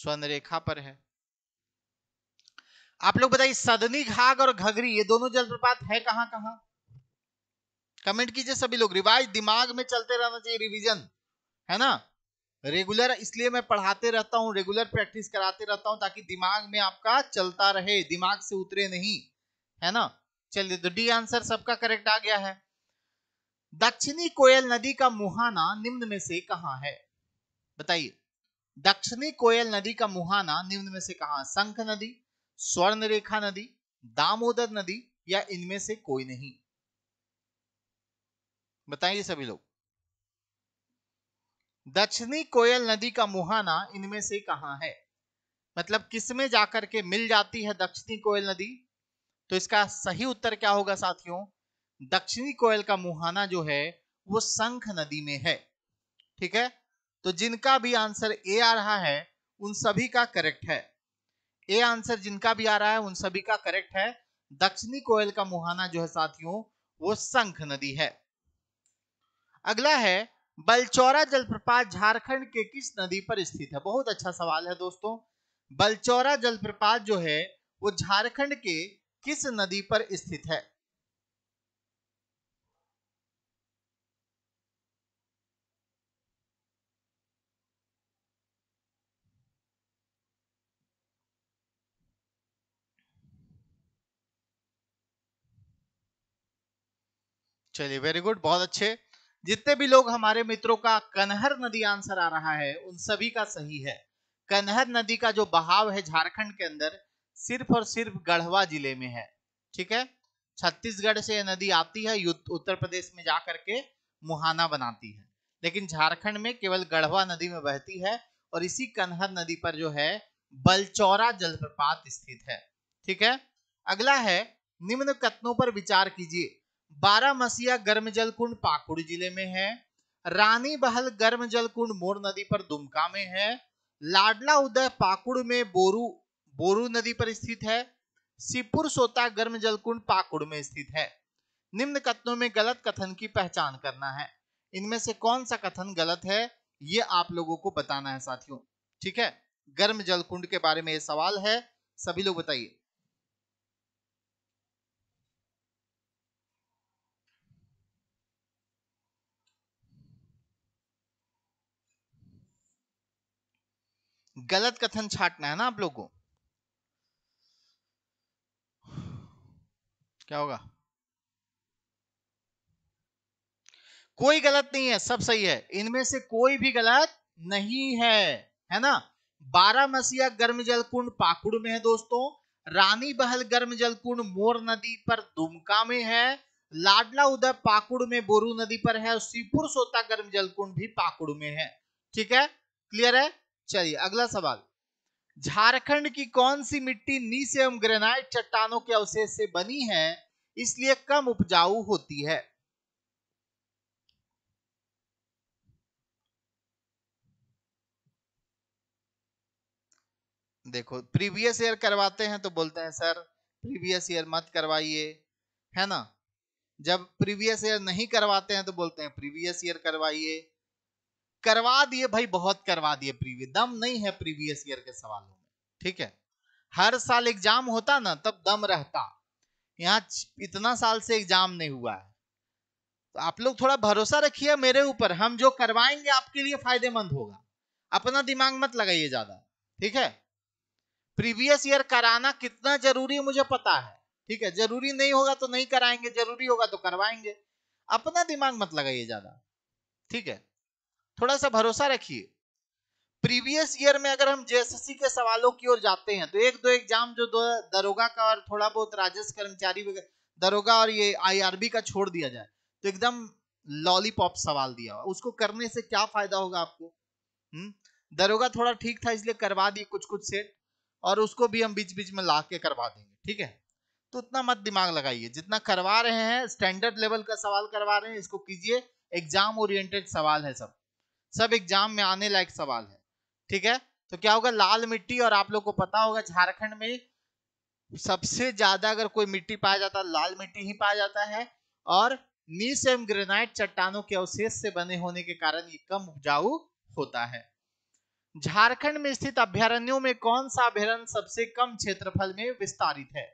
S1: स्वर्ण रेखा पर है आप लोग बताइए सदनी घाग और घगरी ये दोनों जलप्रपात है कहां कहां कमेंट कीजिए सभी लोग रिवाइज दिमाग में चलते रहना चाहिए रिवीजन है ना रेगुलर इसलिए मैं पढ़ाते रहता हूँ रेगुलर प्रैक्टिस कराते रहता हूं ताकि दिमाग में आपका चलता रहे दिमाग से उतरे नहीं है ना चलिए तो डी आंसर सबका करेक्ट आ गया है दक्षिणी कोयल नदी का मुहाना निम्न में से कहा है बताइए दक्षिणी कोयल नदी का मुहाना निम्न में से कहा संख नदी स्वर्ण रेखा नदी दामोदर नदी या इनमें से कोई नहीं बताइए सभी लोग दक्षिणी कोयल नदी का मुहाना इनमें से कहा है मतलब किसमें जाकर के मिल जाती है दक्षिणी कोयल नदी तो इसका सही उत्तर क्या होगा साथियों दक्षिणी कोयल का मुहाना जो है वो संख नदी में है ठीक है तो जिनका भी आंसर ए आ रहा है उन सभी का करेक्ट है ए आंसर जिनका भी आ रहा है उन सभी का करेक्ट है दक्षिणी कोयल का मुहाना जो है साथियों वो संख नदी है अगला है बलचौरा जलप्रपात झारखंड के किस नदी पर स्थित है बहुत अच्छा सवाल है दोस्तों बलचौरा जलप्रपात जो है वो झारखंड के किस नदी पर स्थित है चलिए वेरी गुड बहुत अच्छे जितने भी लोग हमारे मित्रों का कन्हर नदी आंसर आ रहा है उन सभी का सही है कन्हर नदी का जो बहाव है झारखंड के अंदर सिर्फ और सिर्फ गढ़वा जिले में है ठीक है छत्तीसगढ़ से यह नदी आती है उत्तर प्रदेश में जा करके मुहाना बनाती है लेकिन झारखंड में केवल गढ़वा नदी में बहती है और इसी कन्हर नदी पर जो है बलचौरा जलप्रपात स्थित है ठीक है अगला है निम्न कथनों पर विचार कीजिए बारामसिया गर्म जल कुंड पाकुड़ जिले में है रानी बहल गर्म जल कुंड मोर नदी पर दुमका में है लाडला उदय पाकुड़ में बोरू बोरू नदी पर स्थित है सिपुर सोता गर्म जल कुंड पाकुड़ में स्थित है निम्न कथनों में गलत कथन की पहचान करना है इनमें से कौन सा कथन गलत है ये आप लोगों को बताना है साथियों ठीक है गर्म जल कुंड के बारे में ये सवाल है सभी लोग बताइए गलत कथन छाटना है ना आप लोगों को क्या होगा कोई गलत नहीं है सब सही है इनमें से कोई भी गलत नहीं है है ना बारह मसिया गर्म जल कुंड पाकुड़ में है दोस्तों रानी बहल गर्म जल कुंड मोर नदी पर दुमका में है लाडला उदय पाकुड़ में बोरू नदी पर है और सीपुर सोता गर्म जल कुंड भी पाकुड़ में है ठीक है क्लियर है चलिए अगला सवाल झारखंड की कौन सी मिट्टी नीस एवं ग्रेनाइट चट्टानों के अवशेष से बनी है इसलिए कम उपजाऊ होती है देखो प्रीवियस ईयर करवाते हैं तो बोलते हैं सर प्रीवियस ईयर मत करवाइए है ना जब प्रीवियस ईयर नहीं करवाते हैं तो बोलते हैं प्रीवियस ईयर करवाइए करवा दिए भाई बहुत करवा दिए प्रीवियस दम नहीं है प्रीवियस ईयर के सवालों में ठीक है हर साल एग्जाम होता ना तब दम रहता यहाँ इतना साल से एग्जाम नहीं हुआ है तो आप लोग थोड़ा भरोसा रखिए मेरे ऊपर हम जो करवाएंगे आपके लिए फायदेमंद होगा अपना दिमाग मत लगाइए ज्यादा ठीक है प्रीवियस ईयर कराना कितना जरूरी मुझे पता है ठीक है जरूरी नहीं होगा तो नहीं कराएंगे जरूरी होगा तो करवाएंगे अपना दिमाग मत लगाइए ज्यादा ठीक है थोड़ा सा भरोसा रखिए प्रीवियस ईयर में अगर हम जेएसएससी के सवालों की ओर जाते हैं तो एक दो एग्जाम जो दो दरोगा का और थोड़ा बहुत राजस्व कर्मचारी दरोगा और ये आईआरबी का छोड़ दिया जाए तो एकदम लॉलीपॉप सवाल दिया हुआ उसको करने से क्या फायदा होगा आपको हम्म दरोगा थोड़ा ठीक था इसलिए करवा दिए कुछ कुछ सेट और उसको भी हम बीच बीच में ला के करवा देंगे ठीक है तो उतना मत दिमाग लगाइए जितना करवा रहे हैं स्टैंडर्ड लेवल का सवाल करवा रहे हैं इसको कीजिए एग्जाम ओरिएंटेड सवाल है सब सब एग्जाम में आने लायक सवाल है ठीक है तो क्या होगा लाल मिट्टी और आप लोग को पता होगा झारखंड में सबसे ज्यादा अगर कोई मिट्टी पाया जाता है लाल मिट्टी ही पाया जाता है और नीस एवं ग्रेनाइट चट्टानों के अवशेष से बने होने के कारण ये कम उपजाऊ होता है झारखंड में स्थित अभ्यारण्यों में कौन सा अभ्यारण सबसे कम क्षेत्रफल में विस्तारित है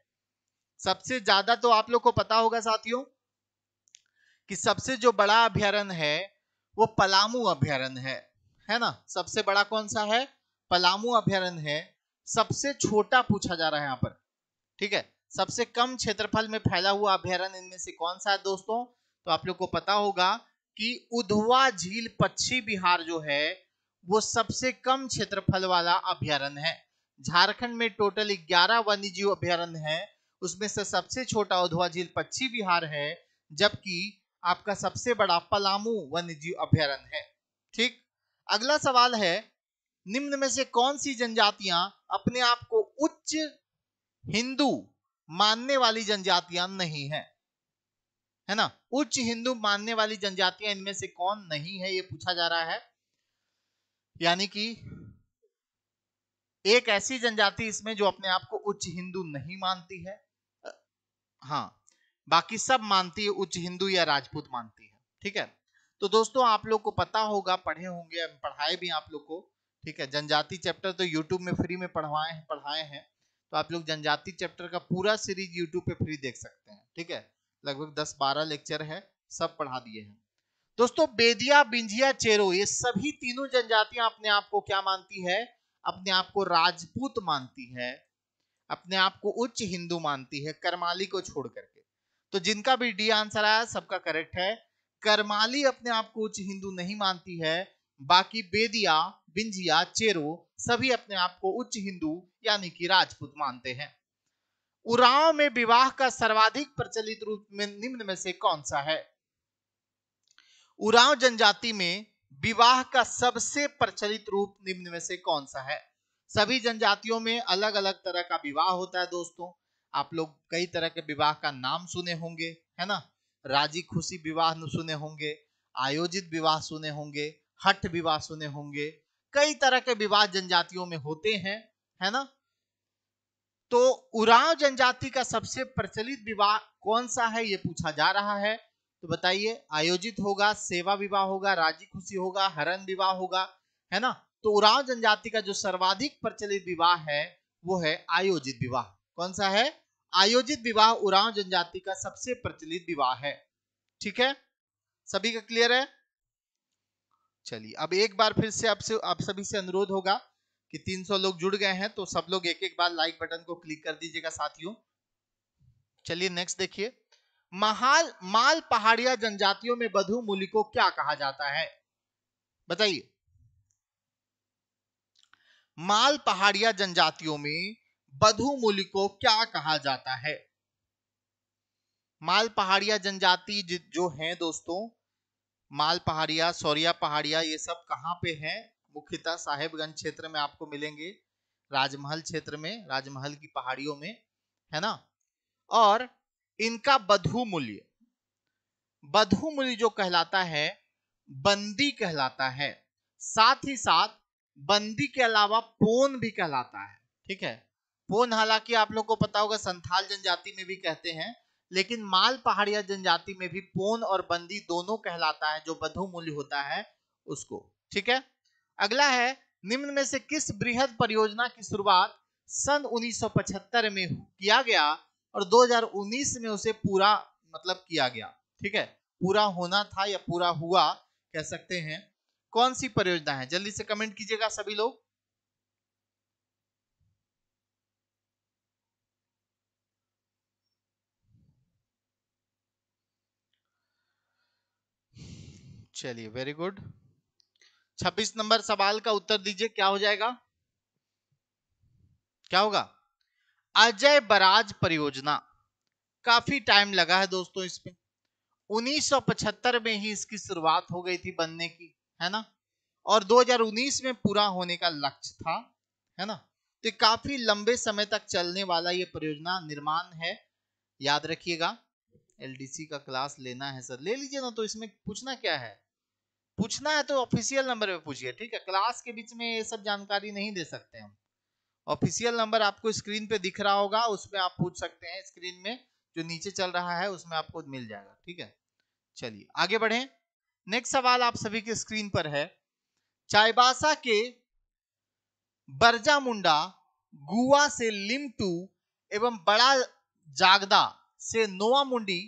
S1: सबसे ज्यादा तो आप लोग को पता होगा साथियों कि सबसे जो बड़ा अभ्यारण्य है वो पलामू अभ्यारण्य है है ना सबसे बड़ा कौन सा है पलामू अभ्यारण्य है सबसे छोटा पूछा जा रहा है यहाँ पर ठीक है सबसे कम क्षेत्रफल में फैला हुआ अभ्यारण्य इनमें से कौन सा है दोस्तों तो आप लोग को पता होगा कि उधवा झील पश्चिम बिहार जो है वो सबसे कम क्षेत्रफल वाला अभ्यारण्य है झारखंड में टोटल 11 जीव अभ्यारण्य है उसमें से सबसे छोटा उधवा झील पश्चिम बिहार है जबकि आपका सबसे बड़ा पलामू वन्य जीव अभ्यारण है ठीक अगला सवाल है निम्न में से कौन सी जनजातियां अपने आप को उच्च हिंदू मानने वाली जनजातियां नहीं है है ना उच्च हिंदू मानने वाली जनजातियां इनमें से कौन नहीं है ये पूछा जा रहा है यानी कि एक ऐसी जनजाति इसमें जो अपने आप को उच्च हिंदू नहीं मानती है हाँ बाकी सब मानती है उच्च हिंदू या राजपूत मानती है ठीक है तो दोस्तों आप लोग को पता होगा पढ़े होंगे पढ़ाए भी आप लोग को ठीक है जनजाति चैप्टर तो यूट्यूब में फ्री में पढ़वाए हैं पढ़ाए हैं तो आप लोग जनजाति चैप्टर का पूरा सीरीज यूट्यूब पे फ्री देख सकते हैं ठीक है लगभग दस बारह लेक्चर है सब पढ़ा दिए हैं दोस्तों बेदिया बिंजिया चेरो ये सभी तीनों जनजातियां अपने आप को क्या मानती है अपने आप को राजपूत मानती है अपने आप को उच्च हिंदू मानती है करमाली को छोड़ तो जिनका भी डी आंसर आया सबका करेक्ट है करमाली अपने आप को उच्च हिंदू नहीं मानती है बाकी बेदिया बिंजिया चेरो सभी अपने आप को उच्च हिंदू यानी कि राजपूत मानते हैं उराव में विवाह का सर्वाधिक प्रचलित रूप में निम्न में से कौन सा है उराव जनजाति में विवाह का सबसे प्रचलित रूप निम्न में से कौन सा है सभी जनजातियों में अलग अलग तरह का विवाह होता है दोस्तों आप लोग कई तरह के विवाह का नाम सुने होंगे है ना राजी खुशी विवाह सुने होंगे आयोजित विवाह सुने होंगे हठ विवाह सुने होंगे कई तरह के विवाह जनजातियों में होते हैं है ना तो उराव जनजाति का सबसे प्रचलित विवाह कौन सा है ये पूछा जा रहा है तो बताइए आयोजित होगा सेवा विवाह होगा राजी खुशी होगा हरण विवाह होगा है ना तो उराव जनजाति का जो सर्वाधिक प्रचलित विवाह है वो है आयोजित विवाह कौन सा है आयोजित विवाह उरांव जनजाति का सबसे प्रचलित विवाह है ठीक है सभी का क्लियर है चलिए अब एक बार फिर से आपसे आप सभी से अनुरोध होगा कि 300 लोग जुड़ गए हैं तो सब लोग एक एक बार लाइक बटन को क्लिक कर दीजिएगा साथियों चलिए नेक्स्ट देखिए महाल माल पहाड़िया जनजातियों में बधु मूल्य को क्या कहा जाता है बताइए माल पहाड़िया जनजातियों में बधुमूली को क्या कहा जाता है माल पहाड़िया जनजाति जो है दोस्तों माल पहाड़िया सौरिया पहाड़िया ये सब कहाँ पे हैं मुख्यतः साहेबगंज क्षेत्र में आपको मिलेंगे राजमहल क्षेत्र में राजमहल की पहाड़ियों में है ना और इनका बधु मूल्य बधु मूल्य जो कहलाता है बंदी कहलाता है साथ ही साथ बंदी के अलावा पोन भी कहलाता है ठीक है पोन हालांकि आप लोग को पता होगा संथाल जनजाति में भी कहते हैं लेकिन माल पहाड़िया जनजाति में भी पोन और बंदी दोनों कहलाता है जो बधु मूल्य होता है उसको ठीक है अगला है निम्न में से किस बृहद परियोजना की शुरुआत सन 1975 में किया गया और 2019 में उसे पूरा मतलब किया गया ठीक है पूरा होना था या पूरा हुआ कह सकते हैं कौन सी परियोजना है जल्दी से कमेंट कीजिएगा सभी लोग चलिए वेरी गुड 26 नंबर सवाल का उत्तर दीजिए क्या हो जाएगा क्या होगा अजय बराज परियोजना काफी टाइम लगा है दोस्तों इसमें उन्नीस में ही इसकी शुरुआत हो गई थी बनने की है ना और 2019 में पूरा होने का लक्ष्य था है ना तो काफी लंबे समय तक चलने वाला ये परियोजना निर्माण है याद रखिएगा एलडीसी का क्लास लेना है सर ले लीजिए ना तो इसमें पूछना क्या है पूछना है तो ऑफिशियल नंबर पे पूछिए ठीक है क्लास के बीच में ये सब जानकारी नहीं दे सकते हम ऑफिशियल नंबर आपको स्क्रीन पे दिख रहा होगा उसमें आप पूछ सकते हैं स्क्रीन में जो नीचे चल रहा है उसमें आपको मिल जाएगा ठीक है चलिए आगे बढ़े नेक्स्ट सवाल आप सभी के स्क्रीन पर है चाईबासा के बरजा मुंडा गुआ से लिमटू एवं बड़ा जागदा से नोआ मुंडी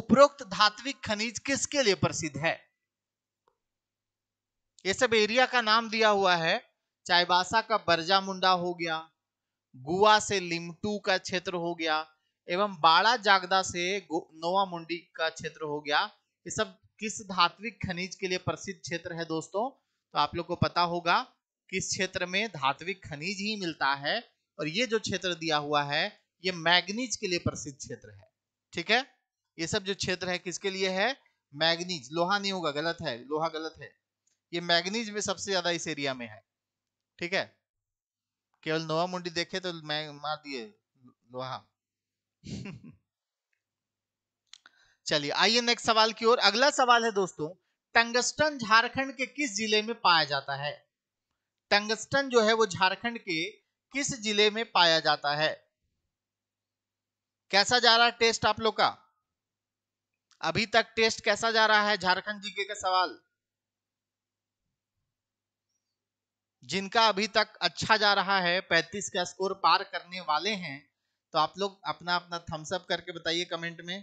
S1: उपरोक्त धात्विक खनिज किसके लिए प्रसिद्ध है ये सब एरिया का नाम दिया हुआ है चाईबासा का बरजा मुंडा हो गया गुआ से लिमटू का क्षेत्र हो गया एवं बाड़ा जागदा से नोवा मुंडी का क्षेत्र हो गया ये सब किस धात्विक खनिज के लिए प्रसिद्ध क्षेत्र है दोस्तों तो आप लोग को पता होगा किस क्षेत्र में धात्विक खनिज ही मिलता है और ये जो क्षेत्र दिया हुआ है ये मैग्नीज के लिए प्रसिद्ध क्षेत्र है ठीक है ये सब जो क्षेत्र है किसके लिए है मैग्नीज लोहा नहीं होगा गलत है लोहा गलत है ये मैग्नीज में सबसे ज्यादा इस एरिया में है ठीक है केवल नोआ मुंडी देखे तो मैं मार दिए लोहा चलिए आइए नेक्स्ट सवाल की ओर अगला सवाल है दोस्तों टंगस्टन झारखंड के किस जिले में पाया जाता है टंगस्टन जो है वो झारखंड के किस जिले में पाया जाता है कैसा जा रहा है टेस्ट आप लोग का अभी तक टेस्ट कैसा जा रहा है झारखंड जीके का सवाल जिनका अभी तक अच्छा जा रहा है 35 का स्कोर पार करने वाले हैं तो आप लोग अपना अपना थम्स अप करके बताइए कमेंट में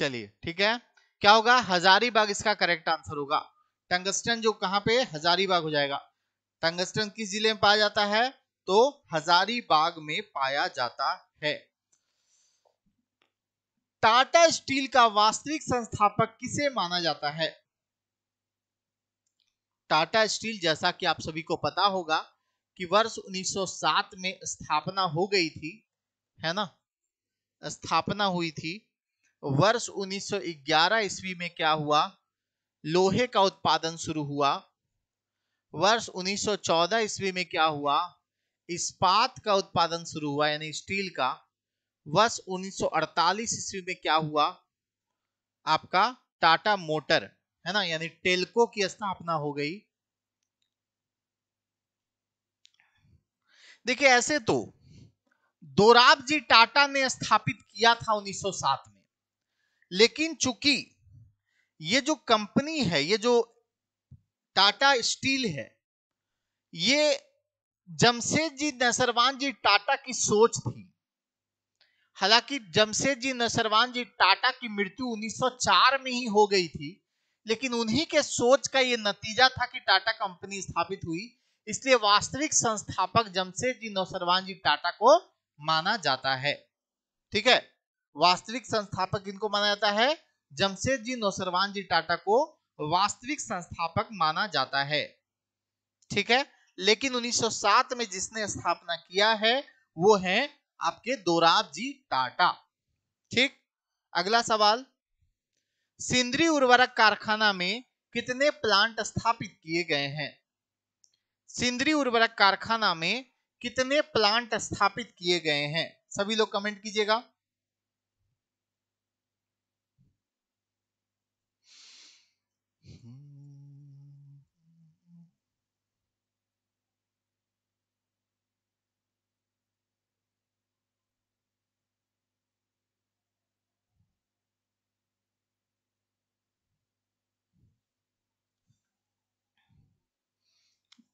S1: चलिए ठीक है क्या होगा हजारीबाग इसका करेक्ट आंसर होगा टंगस्टन जो कहां पे हजारीबाग हो जाएगा टंगस्टन किस जिले में पाया जाता है तो हजारीबाग में पाया जाता है टाटा स्टील का वास्तविक संस्थापक किसे माना जाता है टाटा स्टील जैसा कि आप सभी को पता होगा कि वर्ष 1907 में स्थापना हो गई थी है ना स्थापना हुई थी वर्ष 1911 ईस्वी में क्या हुआ लोहे का उत्पादन शुरू हुआ वर्ष 1914 ईस्वी में क्या हुआ इस्पात का उत्पादन शुरू हुआ यानी स्टील का वर्ष 1948 ईस्वी में क्या हुआ आपका टाटा मोटर है ना यानी टेलको की स्थापना हो गई देखिए ऐसे तो दोराब जी टाटा ने स्थापित किया था 1907 में लेकिन चूंकि ये जो कंपनी है ये जो टाटा स्टील है ये जमशेद जी नसरवान जी टाटा की सोच थी हालांकि जमशेद जी नसरवान जी टाटा की मृत्यु 1904 में ही हो गई थी लेकिन उन्हीं के सोच का ये नतीजा था कि टाटा कंपनी स्थापित हुई इसलिए वास्तविक संस्थापक जमशेद जी नौसरवान जी टाटा को माना जाता है ठीक है वास्तविक संस्थापक इनको माना जाता है जमशेद जी नौसरवान जी टाटा को वास्तविक संस्थापक माना जाता है ठीक है लेकिन 1907 में जिसने स्थापना किया है वो है आपके दोराब जी टाटा ठीक अगला सवाल सिंदरी उर्वरक कारखाना में कितने प्लांट स्थापित किए गए हैं सिंदरी उर्वरक कारखाना में कितने प्लांट स्थापित किए गए हैं सभी लोग कमेंट कीजिएगा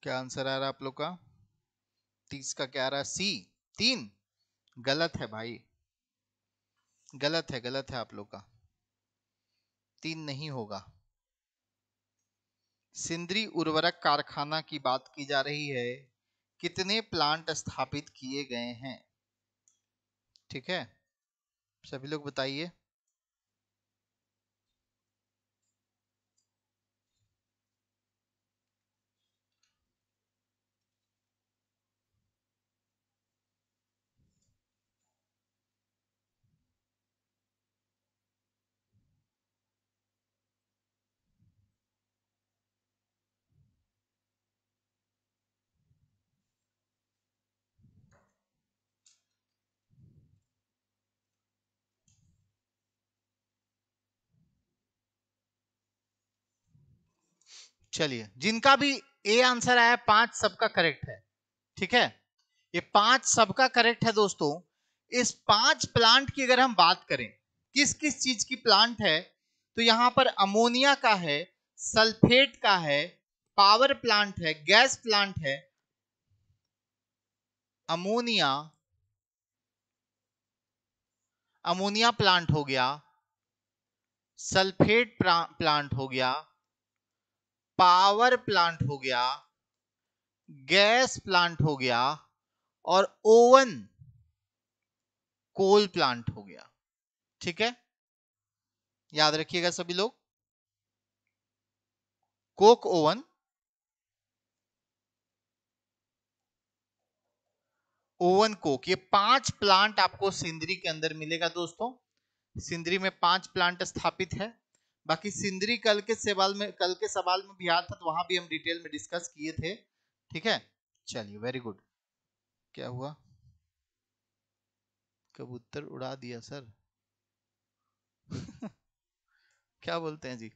S1: क्या आंसर आ रहा आप लोग का तीस का क्या आ रहा सी तीन गलत है भाई गलत है गलत है आप लोग का तीन नहीं होगा सिंदरी उर्वरक कारखाना की बात की जा रही है कितने प्लांट स्थापित किए गए हैं ठीक है सभी लोग बताइए चलिए जिनका भी ए आंसर आया पांच सबका करेक्ट है ठीक है ये पांच सबका करेक्ट है दोस्तों इस पांच प्लांट की अगर हम बात करें किस किस चीज की प्लांट है तो यहां पर अमोनिया का है सल्फेट का है पावर प्लांट है गैस प्लांट है अमोनिया अमोनिया प्लांट हो गया सल्फेट प्लांट हो गया पावर प्लांट हो गया गैस प्लांट हो गया और ओवन कोल प्लांट हो गया ठीक है याद रखिएगा सभी लोग कोक ओवन ओवन कोक ये पांच प्लांट आपको सिंदरी के अंदर मिलेगा दोस्तों सिंदरी में पांच प्लांट स्थापित है बाकी सिंदरी कल के सवाल में कल के सवाल में भी आता था तो वहां भी हम डिटेल में डिस्कस किए थे ठीक है चलिए वेरी गुड क्या हुआ कबूतर उड़ा दिया सर क्या बोलते हैं जी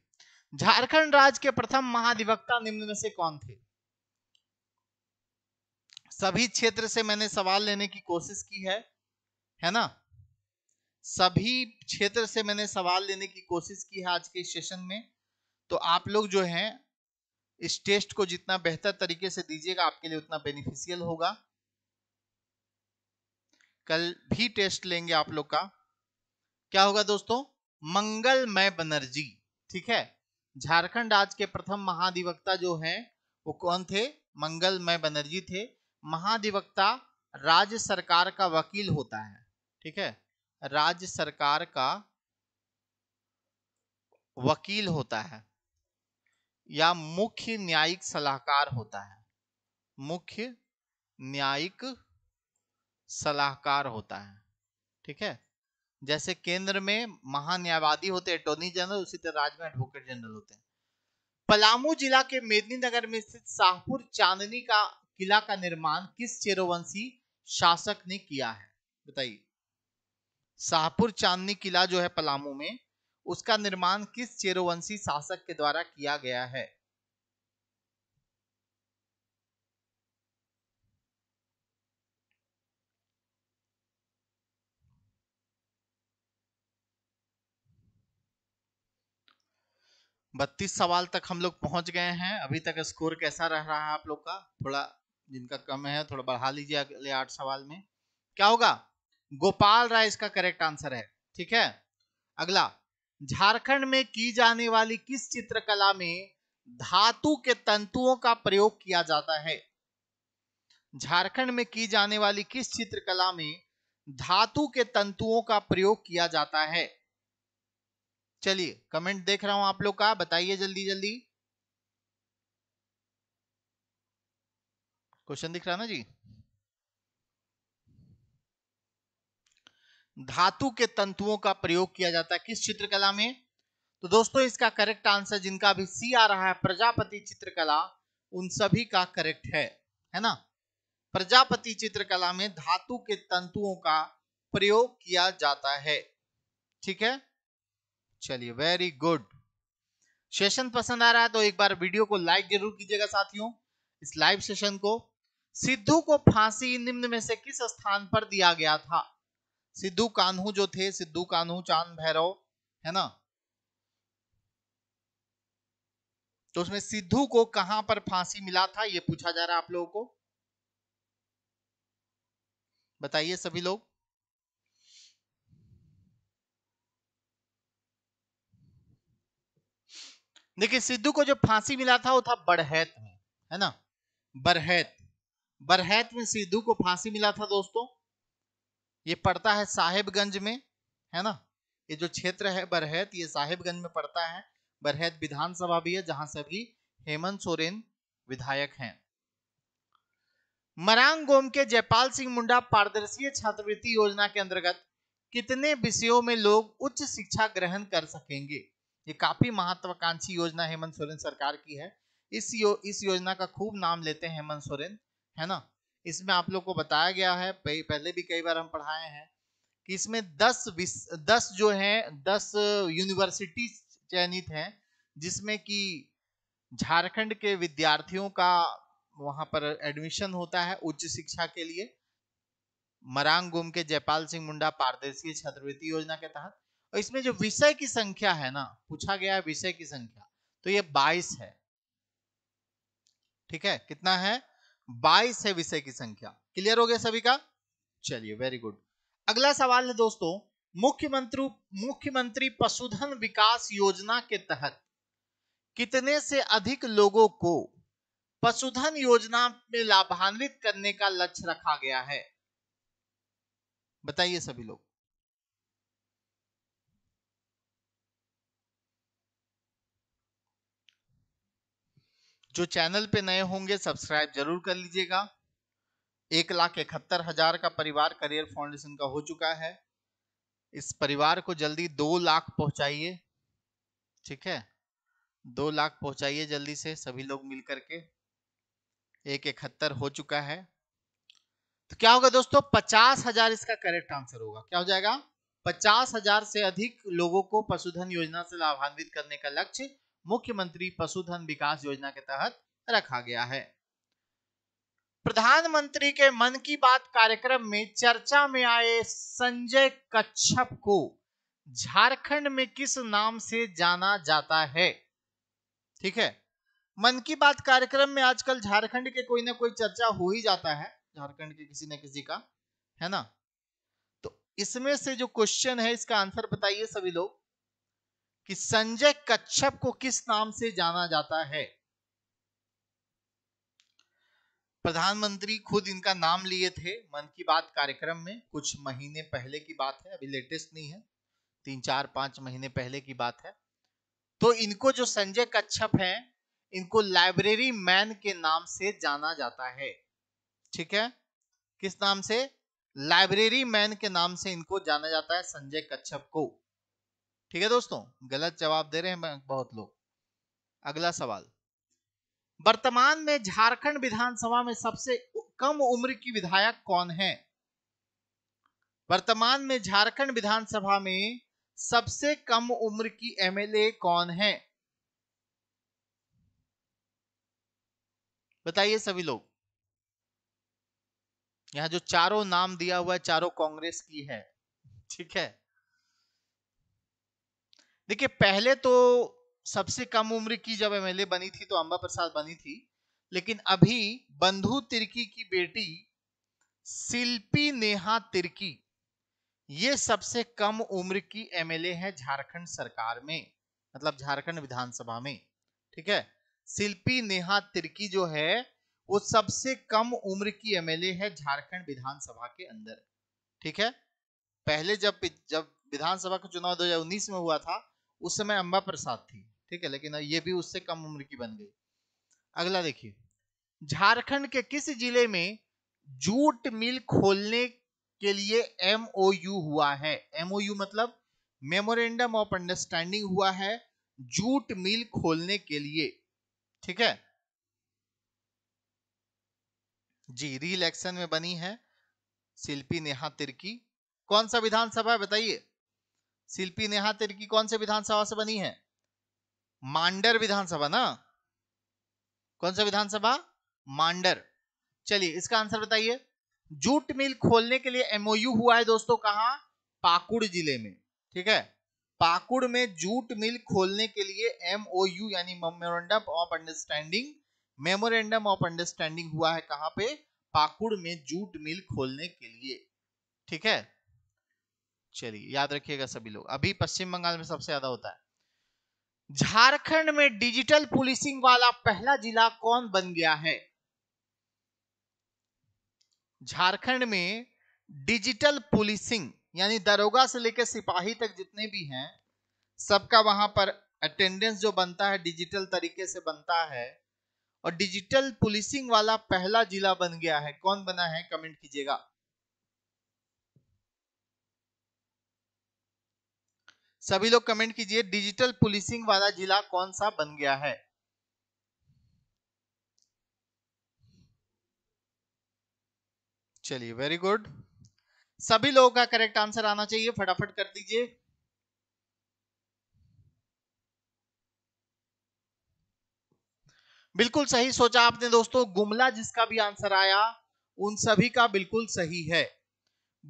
S1: झारखंड राज्य के प्रथम महाधिवक्ता निम्न में से कौन थे सभी क्षेत्र से मैंने सवाल लेने की कोशिश की है है ना सभी क्षेत्र से मैंने सवाल लेने की कोशिश की है आज के सेशन में तो आप लोग जो है इस टेस्ट को जितना बेहतर तरीके से दीजिएगा आपके लिए उतना बेनिफिशियल होगा कल भी टेस्ट लेंगे आप लोग का क्या होगा दोस्तों मंगलमय बनर्जी ठीक है झारखंड राज्य के प्रथम महाधिवक्ता जो हैं वो कौन थे मंगलमय बनर्जी थे महाधिवक्ता राज्य सरकार का वकील होता है ठीक है राज्य सरकार का वकील होता है या मुख्य न्यायिक सलाहकार होता है मुख्य न्यायिक सलाहकार होता है ठीक है जैसे केंद्र में महान्यायवादी होते हैं अटोर्नी जनरल उसी तरह राज्य में एडवोकेट जनरल होते हैं पलामू जिला के मेदिनीनगर में स्थित शाहपुर चांदनी का किला का निर्माण किस चेरोवंशी शासक ने किया है बताइए शाहपुर चांदनी किला जो है पलामू में उसका निर्माण किस चेरोवंशी शासक के द्वारा किया गया है बत्तीस सवाल तक हम लोग पहुंच गए हैं अभी तक स्कोर कैसा रह रहा है आप लोग का थोड़ा जिनका कम है थोड़ा बढ़ा लीजिए अगले आठ सवाल में क्या होगा गोपाल राय इसका करेक्ट आंसर है ठीक है अगला झारखंड में की जाने वाली किस चित्रकला में धातु के तंतुओं का प्रयोग किया जाता है झारखंड में की जाने वाली किस चित्रकला में धातु के तंतुओं का प्रयोग किया जाता है चलिए कमेंट देख रहा हूं आप लोग का बताइए जल्दी जल्दी क्वेश्चन दिख रहा ना जी धातु के तंतुओं का प्रयोग किया जाता है किस चित्रकला में तो दोस्तों इसका करेक्ट आंसर जिनका भी सी आ रहा है प्रजापति चित्रकला उन सभी का करेक्ट है है ना प्रजापति चित्रकला में धातु के तंतुओं का प्रयोग किया जाता है ठीक है चलिए वेरी गुड सेशन पसंद आ रहा है तो एक बार वीडियो को लाइक जरूर कीजिएगा साथियों इस लाइव सेशन को सिद्धू को फांसी निम्न में से किस स्थान पर दिया गया था सिद्धू कान्हू जो थे सिद्धू कान्हू चांद भैरव है ना तो उसमें सिद्धू को कहां पर फांसी मिला था यह पूछा जा रहा है आप लोगों को बताइए सभी लोग देखिए सिद्धू को जो फांसी मिला था वो था बरहैत में है ना बरहैत बरहैत में सिद्धू को फांसी मिला था दोस्तों ये पड़ता है साहेबगंज में है ना ये जो क्षेत्र है बरहेत ये साहेबगंज में पड़ता है बरहत विधानसभा भी है जहां से अभी हेमंत सोरेन विधायक हैं गोम के जयपाल सिंह मुंडा पारदर्शी छात्रवृत्ति योजना के अंतर्गत कितने विषयों में लोग उच्च शिक्षा ग्रहण कर सकेंगे ये काफी महत्वाकांक्षी योजना हेमंत सोरेन सरकार की है इस यो, इस योजना का खूब नाम लेते हैं हेमंत सोरेन है ना इसमें आप लोग को बताया गया है पहले भी कई बार हम पढ़ाए हैं कि इसमें दस दस जो है दस यूनिवर्सिटी चयनित हैं जिसमें कि झारखंड के विद्यार्थियों का वहां पर एडमिशन होता है उच्च शिक्षा के लिए मरांग गुम के जयपाल सिंह मुंडा पारदर्शी छात्रवृत्ति योजना के तहत और इसमें जो विषय की संख्या है ना पूछा गया है विषय की संख्या तो ये बाईस है ठीक है कितना है बाईस है विषय की संख्या क्लियर हो गया सभी का चलिए वेरी गुड अगला सवाल है दोस्तों मुख्यमंत्री मुख्यमंत्री पशुधन विकास योजना के तहत कितने से अधिक लोगों को पशुधन योजना में लाभान्वित करने का लक्ष्य रखा गया है बताइए सभी लोग जो चैनल पे नए होंगे सब्सक्राइब जरूर कर लीजिएगा एक लाख इकहत्तर हजार का परिवार करियर फाउंडेशन का हो चुका है इस परिवार को जल्दी दो लाख पहुंचाइए ठीक है दो लाख पहुंचाइए जल्दी से सभी लोग मिलकर के एक इकहत्तर हो चुका है तो क्या होगा दोस्तों पचास हजार इसका करेक्ट आंसर होगा क्या हो जाएगा पचास हजार से अधिक लोगों को पशुधन योजना से लाभान्वित करने का लक्ष्य मुख्यमंत्री पशुधन विकास योजना के तहत रखा गया है प्रधानमंत्री के मन की बात कार्यक्रम में चर्चा में आए संजय कच्छप को झारखंड में किस नाम से जाना जाता है ठीक है मन की बात कार्यक्रम में आजकल झारखंड के कोई ना कोई चर्चा हो ही जाता है झारखंड के किसी ना किसी का है ना तो इसमें से जो क्वेश्चन है इसका आंसर बताइए सभी लोग कि संजय कच्छप को किस नाम से जाना जाता है प्रधानमंत्री खुद इनका नाम लिए थे मन की बात कार्यक्रम में कुछ महीने पहले की बात है अभी लेटेस्ट नहीं है तीन चार पांच महीने पहले की बात है तो इनको जो संजय कच्छप है इनको लाइब्रेरी मैन के नाम से जाना जाता है ठीक है किस नाम से लाइब्रेरी मैन के नाम से इनको जाना जाता है संजय कच्छप को ठीक है दोस्तों गलत जवाब दे रहे हैं बहुत लोग अगला सवाल वर्तमान में झारखंड विधानसभा में सबसे कम उम्र की विधायक कौन है वर्तमान में झारखंड विधानसभा में सबसे कम उम्र की एमएलए कौन है बताइए सभी लोग यहां जो चारों नाम दिया हुआ है चारों कांग्रेस की है ठीक है देखिए पहले तो सबसे कम उम्र की जब एमएलए बनी थी तो अंबा प्रसाद बनी थी लेकिन अभी बंधु तिर्की की बेटी शिल्पी नेहा तिर्की ये सबसे कम उम्र की एमएलए है झारखंड सरकार में मतलब झारखंड विधानसभा में ठीक है शिल्पी नेहा तिर्की जो है वो सबसे कम उम्र की एमएलए है झारखंड विधानसभा के अंदर ठीक है पहले जब जब विधानसभा का चुनाव 2019 में हुआ था उस समय अम्बा प्रसाद थी ठीक है लेकिन ये भी उससे कम उम्र की बन गई अगला देखिए झारखंड के किस जिले में जूट मिल खोलने के लिए एमओयू हुआ है एमओयू मतलब मेमोरेंडम ऑफ अंडरस्टैंडिंग हुआ है जूट मिल खोलने के लिए ठीक है जी रिलेक्शन में बनी है शिल्पी नेहा तिर्की कौन सा विधानसभा है बताइए शिल्पी नेहा तिर्की कौन से विधानसभा से बनी है मांडर विधानसभा ना कौन सा विधानसभा मांडर चलिए इसका आंसर बताइए जूट मिल खोलने के लिए एमओयू हुआ है दोस्तों कहा पाकुड़ जिले में ठीक है पाकुड़ में जूट मिल खोलने के लिए एमओयू यानी memorandum of understanding memorandum of understanding हुआ है कहां पे पाकुड़ में जूट मिल खोलने के लिए ठीक है चलिए याद रखिएगा सभी लोग अभी पश्चिम बंगाल में सबसे ज्यादा होता है झारखंड में डिजिटल पुलिसिंग वाला पहला जिला कौन बन गया है झारखंड में डिजिटल पुलिसिंग यानी दरोगा से लेकर सिपाही तक जितने भी हैं सबका वहां पर अटेंडेंस जो बनता है डिजिटल तरीके से बनता है और डिजिटल पुलिसिंग वाला पहला जिला बन गया है कौन बना है कमेंट कीजिएगा सभी लोग कमेंट कीजिए डिजिटल पुलिसिंग वाला जिला कौन सा बन गया है चलिए वेरी गुड सभी लोगों का करेक्ट आंसर आना चाहिए फटाफट कर दीजिए बिल्कुल सही सोचा आपने दोस्तों गुमला जिसका भी आंसर आया उन सभी का बिल्कुल सही है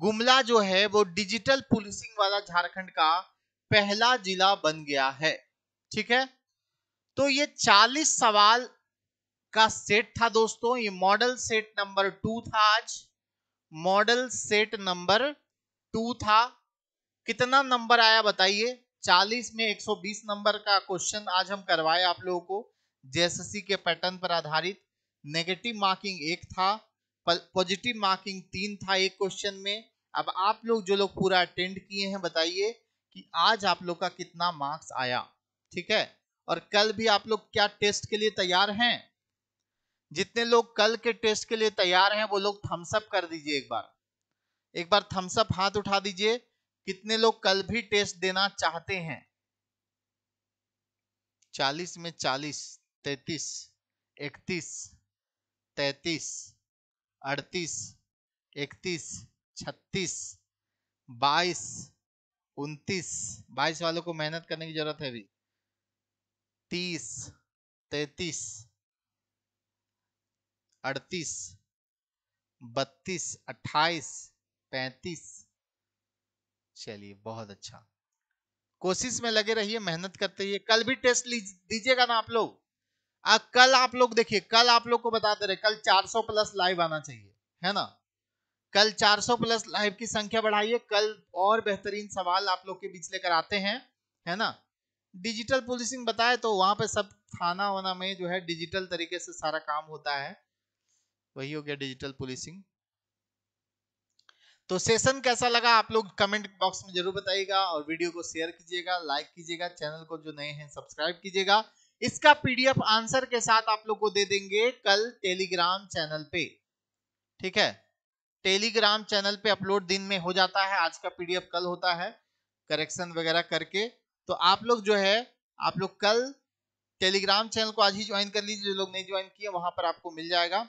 S1: गुमला जो है वो डिजिटल पुलिसिंग वाला झारखंड का पहला जिला बन गया है ठीक है तो ये 40 सवाल का सेट था दोस्तों ये मॉडल सेट नंबर टू था आज मॉडल सेट नंबर टू था कितना नंबर आया बताइए 40 में 120 नंबर का क्वेश्चन आज हम करवाए आप लोगों को जेएसएससी के पैटर्न पर आधारित नेगेटिव मार्किंग एक था पॉजिटिव मार्किंग तीन था एक क्वेश्चन में अब आप लोग जो लोग पूरा अटेंड किए हैं बताइए कि आज आप लोग का कितना मार्क्स आया ठीक है और कल भी आप लोग क्या टेस्ट के लिए तैयार हैं जितने लोग कल के टेस्ट के लिए तैयार हैं वो लोग थम्सअप कर दीजिए एक बार एक बार थम्सअप हाथ उठा दीजिए कितने लोग कल भी टेस्ट देना चाहते हैं चालीस में चालीस तैतीस इकतीस तैतीस अड़तीस इकतीस छत्तीस बाईस उनतीस बाईस वालों को मेहनत करने की जरूरत है अभी तीस तैतीस अड़तीस बत्तीस अट्ठाईस पैंतीस चलिए बहुत अच्छा कोशिश में लगे रहिए मेहनत करते रहिए कल भी टेस्ट दीजिएगा ना आप लोग कल आप लोग देखिए कल आप लोग को बता दे रहे कल 400 प्लस लाइव आना चाहिए है ना कल 400 प्लस लाइव की संख्या बढ़ाइए कल और बेहतरीन सवाल आप लोग के बीच लेकर आते हैं है ना डिजिटल पुलिसिंग बताए तो वहां पे सब थाना वाना में जो है डिजिटल तरीके से सारा काम होता है वही हो गया डिजिटल पुलिसिंग तो सेशन कैसा लगा आप लोग कमेंट बॉक्स में जरूर बताइएगा और वीडियो को शेयर कीजिएगा लाइक कीजिएगा चैनल को जो नए हैं सब्सक्राइब कीजिएगा इसका पीडीएफ आंसर के साथ आप लोग को दे देंगे कल टेलीग्राम चैनल पे ठीक है टेलीग्राम चैनल पे अपलोड दिन में हो जाता है आज का पीडीएफ कल होता है करेक्शन वगैरह करके तो आप लोग जो है आप लोग कल टेलीग्राम चैनल को आज ही ज्वाइन कर लीजिए जो लोग नहीं ज्वाइन किए वहां पर आपको मिल जाएगा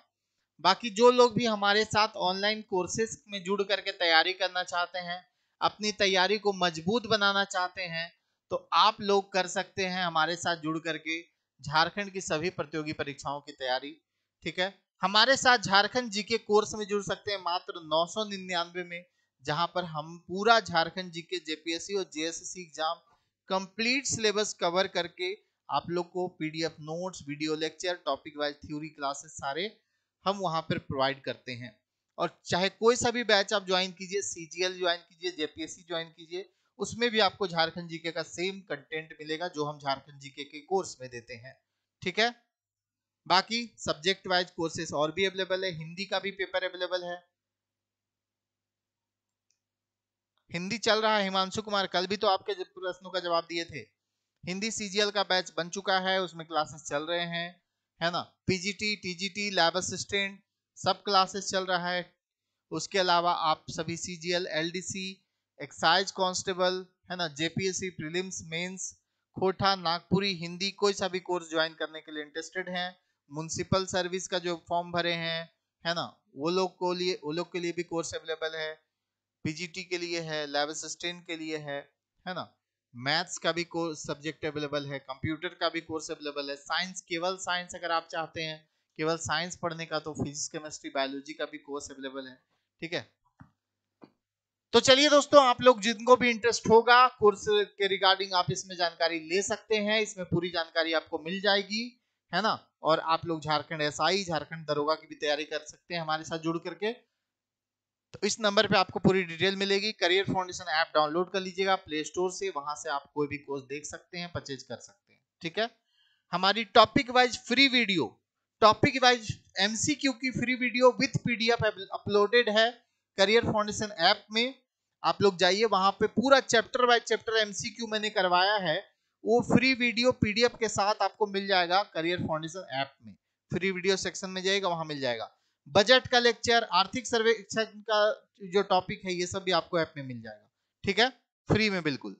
S1: बाकी जो लोग भी हमारे साथ ऑनलाइन कोर्सेज में जुड़ करके तैयारी करना चाहते हैं अपनी तैयारी को मजबूत बनाना चाहते हैं तो आप लोग कर सकते हैं हमारे साथ जुड़ करके झारखंड की सभी प्रतियोगी परीक्षाओं की तैयारी ठीक है हमारे साथ झारखंड जी के कोर्स में जुड़ सकते हैं मात्र नौ में जहां पर हम पूरा झारखंड जी के जेपीएससी और JSC exam complete syllabus cover करके आप लोग को PDF notes video lecture topic wise theory classes सारे हम वहां पर प्रोवाइड करते हैं और चाहे कोई सा भी बैच आप ज्वाइन कीजिए सीजीएल ज्वाइन कीजिए जेपीएससी ज्वाइन कीजिए उसमें भी आपको झारखंड जीके का सेम कंटेंट मिलेगा जो हम झारखंड जीके के कोर्स में देते हैं ठीक है बाकी सब्जेक्ट वाइज कोर्सेस और भी अवेलेबल है हिंदी का भी पेपर अवेलेबल है हिंदी चल रहा है हिमांशु कुमार कल भी तो आपके प्रश्नों का जवाब दिए थे हिंदी सीजीएल का बैच बन चुका है उसमें क्लासेस चल रहे हैं है ना पीजीटी टीजीटी लैब असिस्टेंट सब क्लासेस चल रहा है उसके अलावा आप सभी सीजीएल एलडीसी एक्साइज कांस्टेबल है ना जेपीएससी प्रीलिम्स मेंस खोटा नागपुरी हिंदी कोई सा भी कोर्स ज्वाइन करने के लिए इंटरेस्टेड हैं म्यूनसिपल सर्विस का जो फॉर्म भरे हैं है ना वो लोग को लिए वो लोग के लिए भी कोर्स अवेलेबल है पीजीटी के लिए है लैब असिस्टेंट के लिए है है ना मैथ्स का भी कोर्स सब्जेक्ट अवेलेबल है कंप्यूटर का भी कोर्स अवेलेबल है साइंस केवल साइंस अगर आप चाहते हैं केवल साइंस पढ़ने का तो फिजिक्स केमिस्ट्री बायोलॉजी का भी कोर्स अवेलेबल है ठीक है तो चलिए दोस्तों आप लोग जिनको भी इंटरेस्ट होगा कोर्स के रिगार्डिंग आप इसमें जानकारी ले सकते हैं इसमें पूरी जानकारी आपको मिल जाएगी है ना और आप लोग झारखंड एसआई झारखंड दरोगा की भी तैयारी कर सकते हैं हमारे साथ जुड़ करके तो इस नंबर पे आपको पूरी डिटेल मिलेगी करियर फाउंडेशन ऐप डाउनलोड कर लीजिएगा प्ले स्टोर से वहां से आप कोई भी कोर्स देख सकते हैं परचेज कर सकते हैं ठीक है हमारी topic wise free video topic wise MCQ की free video with PDF uploaded है करियर फाउंडेशन ऐप में आप लोग जाइए वहां पे पूरा चैप्टर बाय चैप्टर एमसीक्यू मैंने करवाया है वो फ्री वीडियो पीडीएफ के साथ आपको मिल जाएगा करियर फाउंडेशन ऐप में फ्री वीडियो सेक्शन में जाएगा वहां मिल जाएगा बजट का लेक्चर आर्थिक सर्वेक्षण का जो टॉपिक है ये सब भी आपको ऐप में मिल जाएगा ठीक है फ्री में बिल्कुल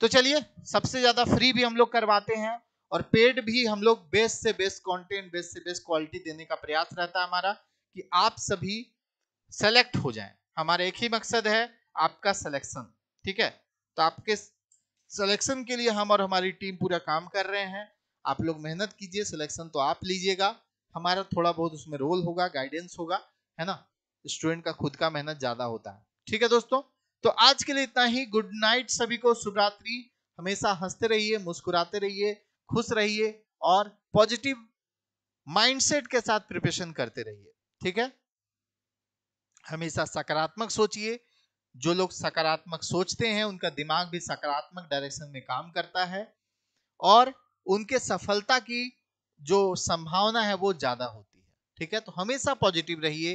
S1: तो चलिए सबसे ज्यादा फ्री भी हम लोग करवाते हैं और पेड भी हम लोग बेस्ट से बेस्ट कंटेंट बेस्ट से बेस्ट क्वालिटी देने का प्रयास रहता है हमारा कि आप सभी सेलेक्ट हो जाएं हमारा एक ही मकसद है आपका सिलेक्शन ठीक है तो आपके सिलेक्शन के लिए हम और हमारी टीम पूरा काम कर रहे हैं आप लोग मेहनत कीजिए सिलेक्शन तो आप लीजिएगा हमारा थोड़ा बहुत उसमें रोल होगा गाइडेंस होगा है ना स्टूडेंट का खुद का मेहनत ज्यादा होता है ठीक है दोस्तों तो आज के लिए इतना ही गुड नाइट सभी को शुभरात्रि हमेशा हंसते रहिए मुस्कुराते रहिए खुश रहिए और पॉजिटिव माइंडसेट के साथ प्रिपरेशन करते रहिए ठीक है हमेशा सकारात्मक सोचिए जो लोग सकारात्मक सोचते हैं उनका दिमाग भी सकारात्मक डायरेक्शन में काम करता है और उनके सफलता की जो संभावना है वो ज़्यादा होती है ठीक है तो हमेशा पॉजिटिव रहिए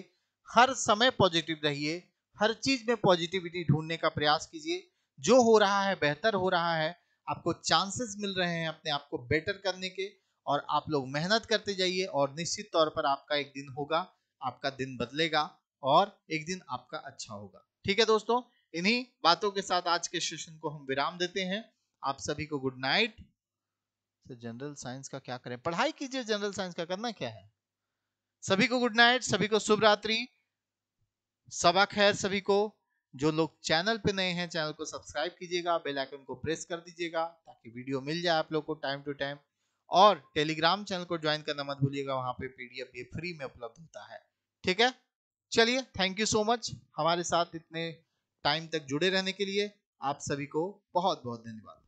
S1: हर समय पॉजिटिव रहिए हर चीज़ में पॉजिटिविटी ढूंढने का प्रयास कीजिए जो हो रहा है बेहतर हो रहा है आपको चांसेस मिल रहे हैं अपने आप को बेटर करने के और आप लोग मेहनत करते जाइए और निश्चित तौर पर आपका एक दिन होगा आपका दिन बदलेगा और एक दिन आपका अच्छा होगा ठीक है दोस्तों इन्हीं बातों के साथ आज के सेशन को हम विराम देते हैं आप सभी को good night sir general science का क्या करें पढ़ाई कीजिए जनरल साइंस का करना क्या है सभी को गुड नाइट सभी को शुभ रात्रि सबा खैर सभी को जो लोग चैनल पे नए हैं चैनल को सब्सक्राइब कीजिएगा बेल आइकन को प्रेस कर दीजिएगा ताकि वीडियो मिल जाए आप लोग को टाइम टू टाइम और टेलीग्राम चैनल को ज्वाइन करना मत भूलिएगा वहां पे पीडीएफ भी फ्री में उपलब्ध होता है ठीक है चलिए थैंक यू सो मच हमारे साथ इतने टाइम तक जुड़े रहने के लिए आप सभी को बहुत बहुत धन्यवाद